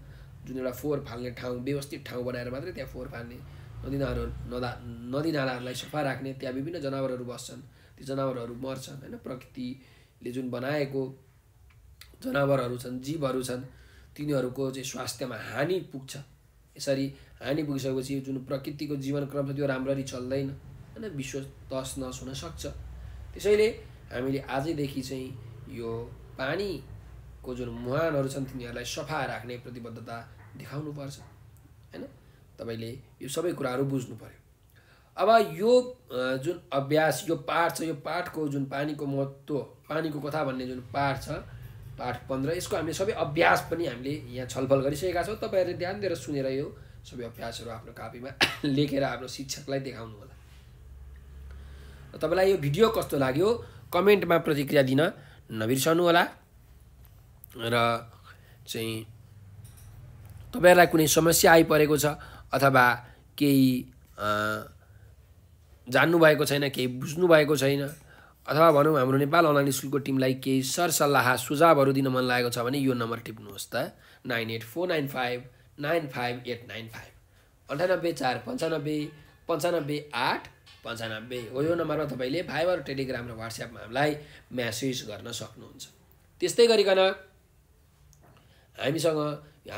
जुन एउटा फोहोर फाल्ने ठाउँ व्यवस्थित ठाउँ बनाएर मात्रै त्यहाँ फोहोर फाल्ने नदीनाहरू नदा नदीनालाहरूलाई सफा राख्ने त्यहाँ विभिन्न जनावरहरू बस्छन् ती जनावरहरू मर्छन् होइन प्रकृतिले जुन बनाएको जनावरहरू छन् जीवहरू छन् तिनीहरूको चाहिँ स्वास्थ्यमा हानि पुग्छ यसरी हानि पुगिसकेपछि जुन प्रकृतिको जीवनक्रम छ त्यो राम्ररी चल्दैन होइन विश्व तस नस सक्छ त्यसैले हामीले आजैदेखि चाहिँ यो पानीको जुन मुहानहरू छन् तिनीहरूलाई सफा राख्ने प्रतिबद्धता देखाउनुपर्छ होइन तपाईँले यो सबै कुराहरू बुझ्नु पऱ्यो अब यो जुन अभ्यास यो पाठ छ यो पाठको जुन पानीको महत्त्व पानीको कथा भन्ने जुन पाठ छ पाठ पन्ध्र यसको हामीले सबै अभ्यास पनि हामीले यहाँ छलफल गरिसकेका छौँ तपाईँहरूले ध्यान दिएर सुनेर यो सबै अभ्यासहरू आफ्नो कापीमा लेखेर आफ्नो शिक्षकलाई देखाउनु होला तपाईँलाई यो भिडियो कस्तो लाग्यो कमेन्टमा प्रतिक्रिया दिन नबिर्सनु होला र चाहिँ तपाईँहरूलाई कुनै समस्या आइपरेको छ अथवा केही जान्नुभएको छैन केही बुझ्नुभएको छैन अथवा भनौँ हाम्रो नेपाल अनलाइन स्कुलको टिमलाई केही सरसल्लाह सुझावहरू दिन मन लागेको छ भने यो नम्बर टिप्नुहोस् त nine eight four nine five nine five eight nine five अन्ठानब्बे चार पन्चानब्बे पन्चानब्बे आठ पन्चानब्बे हो यो नम्बरमा तपाईँले भाइबर टेलिग्राम र वाट्सएपमा हामीलाई म्यासेज गर्न सक्नुहुन्छ त्यस्तै गरिकन हामीसँग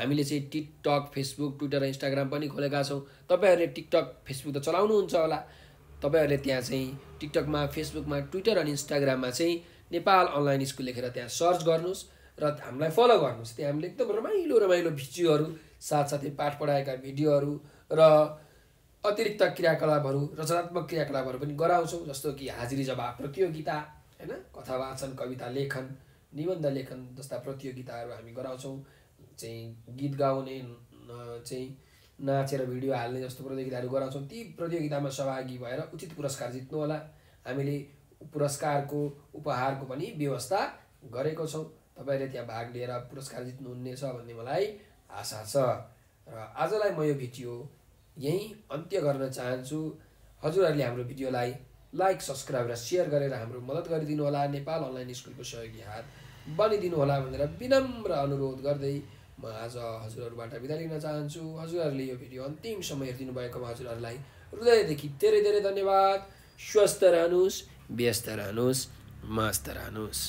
हामीले चाहिँ टिकटक फेसबुक ट्विटर र इन्स्टाग्राम पनि खोलेका छौँ तपाईँहरूले टिकटक फेसबुक त चलाउनुहुन्छ होला तपाईँहरूले त्यहाँ चाहिँ टिकटकमा फेसबुकमा ट्विटर अनि इन्स्टाग्राममा चाहिँ नेपाल अनलाइन स्कुल लेखेर त्यहाँ सर्च गर्नुहोस् र हामीलाई फलो गर्नुहोस् त्यहाँ हामीले एकदम रमाइलो रमाइलो भिडियोहरू साथसाथै पाठ पढाएका भिडियोहरू र अतिरिक्त क्रियाकलापहरू रचनात्मक क्रियाकलापहरू पनि गराउँछौँ जस्तो कि हाजिरी जवाब प्रतियोगिता होइन कथा वाचन कविता लेखन निबन्ध लेखन जस्ता प्रतियोगिताहरू हामी गराउँछौँ चाहिँ गीत गाउने चाहिँ नाचेर भिडियो हाल्ने जस्तो प्रतियोगिताहरू गराउँछौँ ती प्रतियोगितामा सहभागी भएर उचित पुरस्कार जित्नु होला हामीले पुरस्कारको उपहारको पनि व्यवस्था गरेको छौँ तपाईँले त्यहाँ भाग लिएर पुरस्कार जित्नुहुनेछ भन्ने मलाई आशा छ र आजलाई म यो भिडियो यहीँ अन्त्य गर्न चाहन्छु हजुरहरूले हाम्रो भिडियोलाई लाइक सब्सक्राइब र सेयर गरेर हाम्रो मद्दत गरिदिनु होला नेपाल अनलाइन स्कुलको सहयोगी हात बनिदिनु होला भनेर विनम्र अनुरोध गर्दै म आज हजुरहरूबाट बिदा लिन चाहन्छु हजुरहरूले यो भिडियो समय हेरिदिनु भएकोमा हजुरहरूलाई हृदयदेखि धेरै धेरै धन्यवाद स्वस्थ रहनुहोस् व्यस्त रहनुहोस् मस्त रहनुहोस्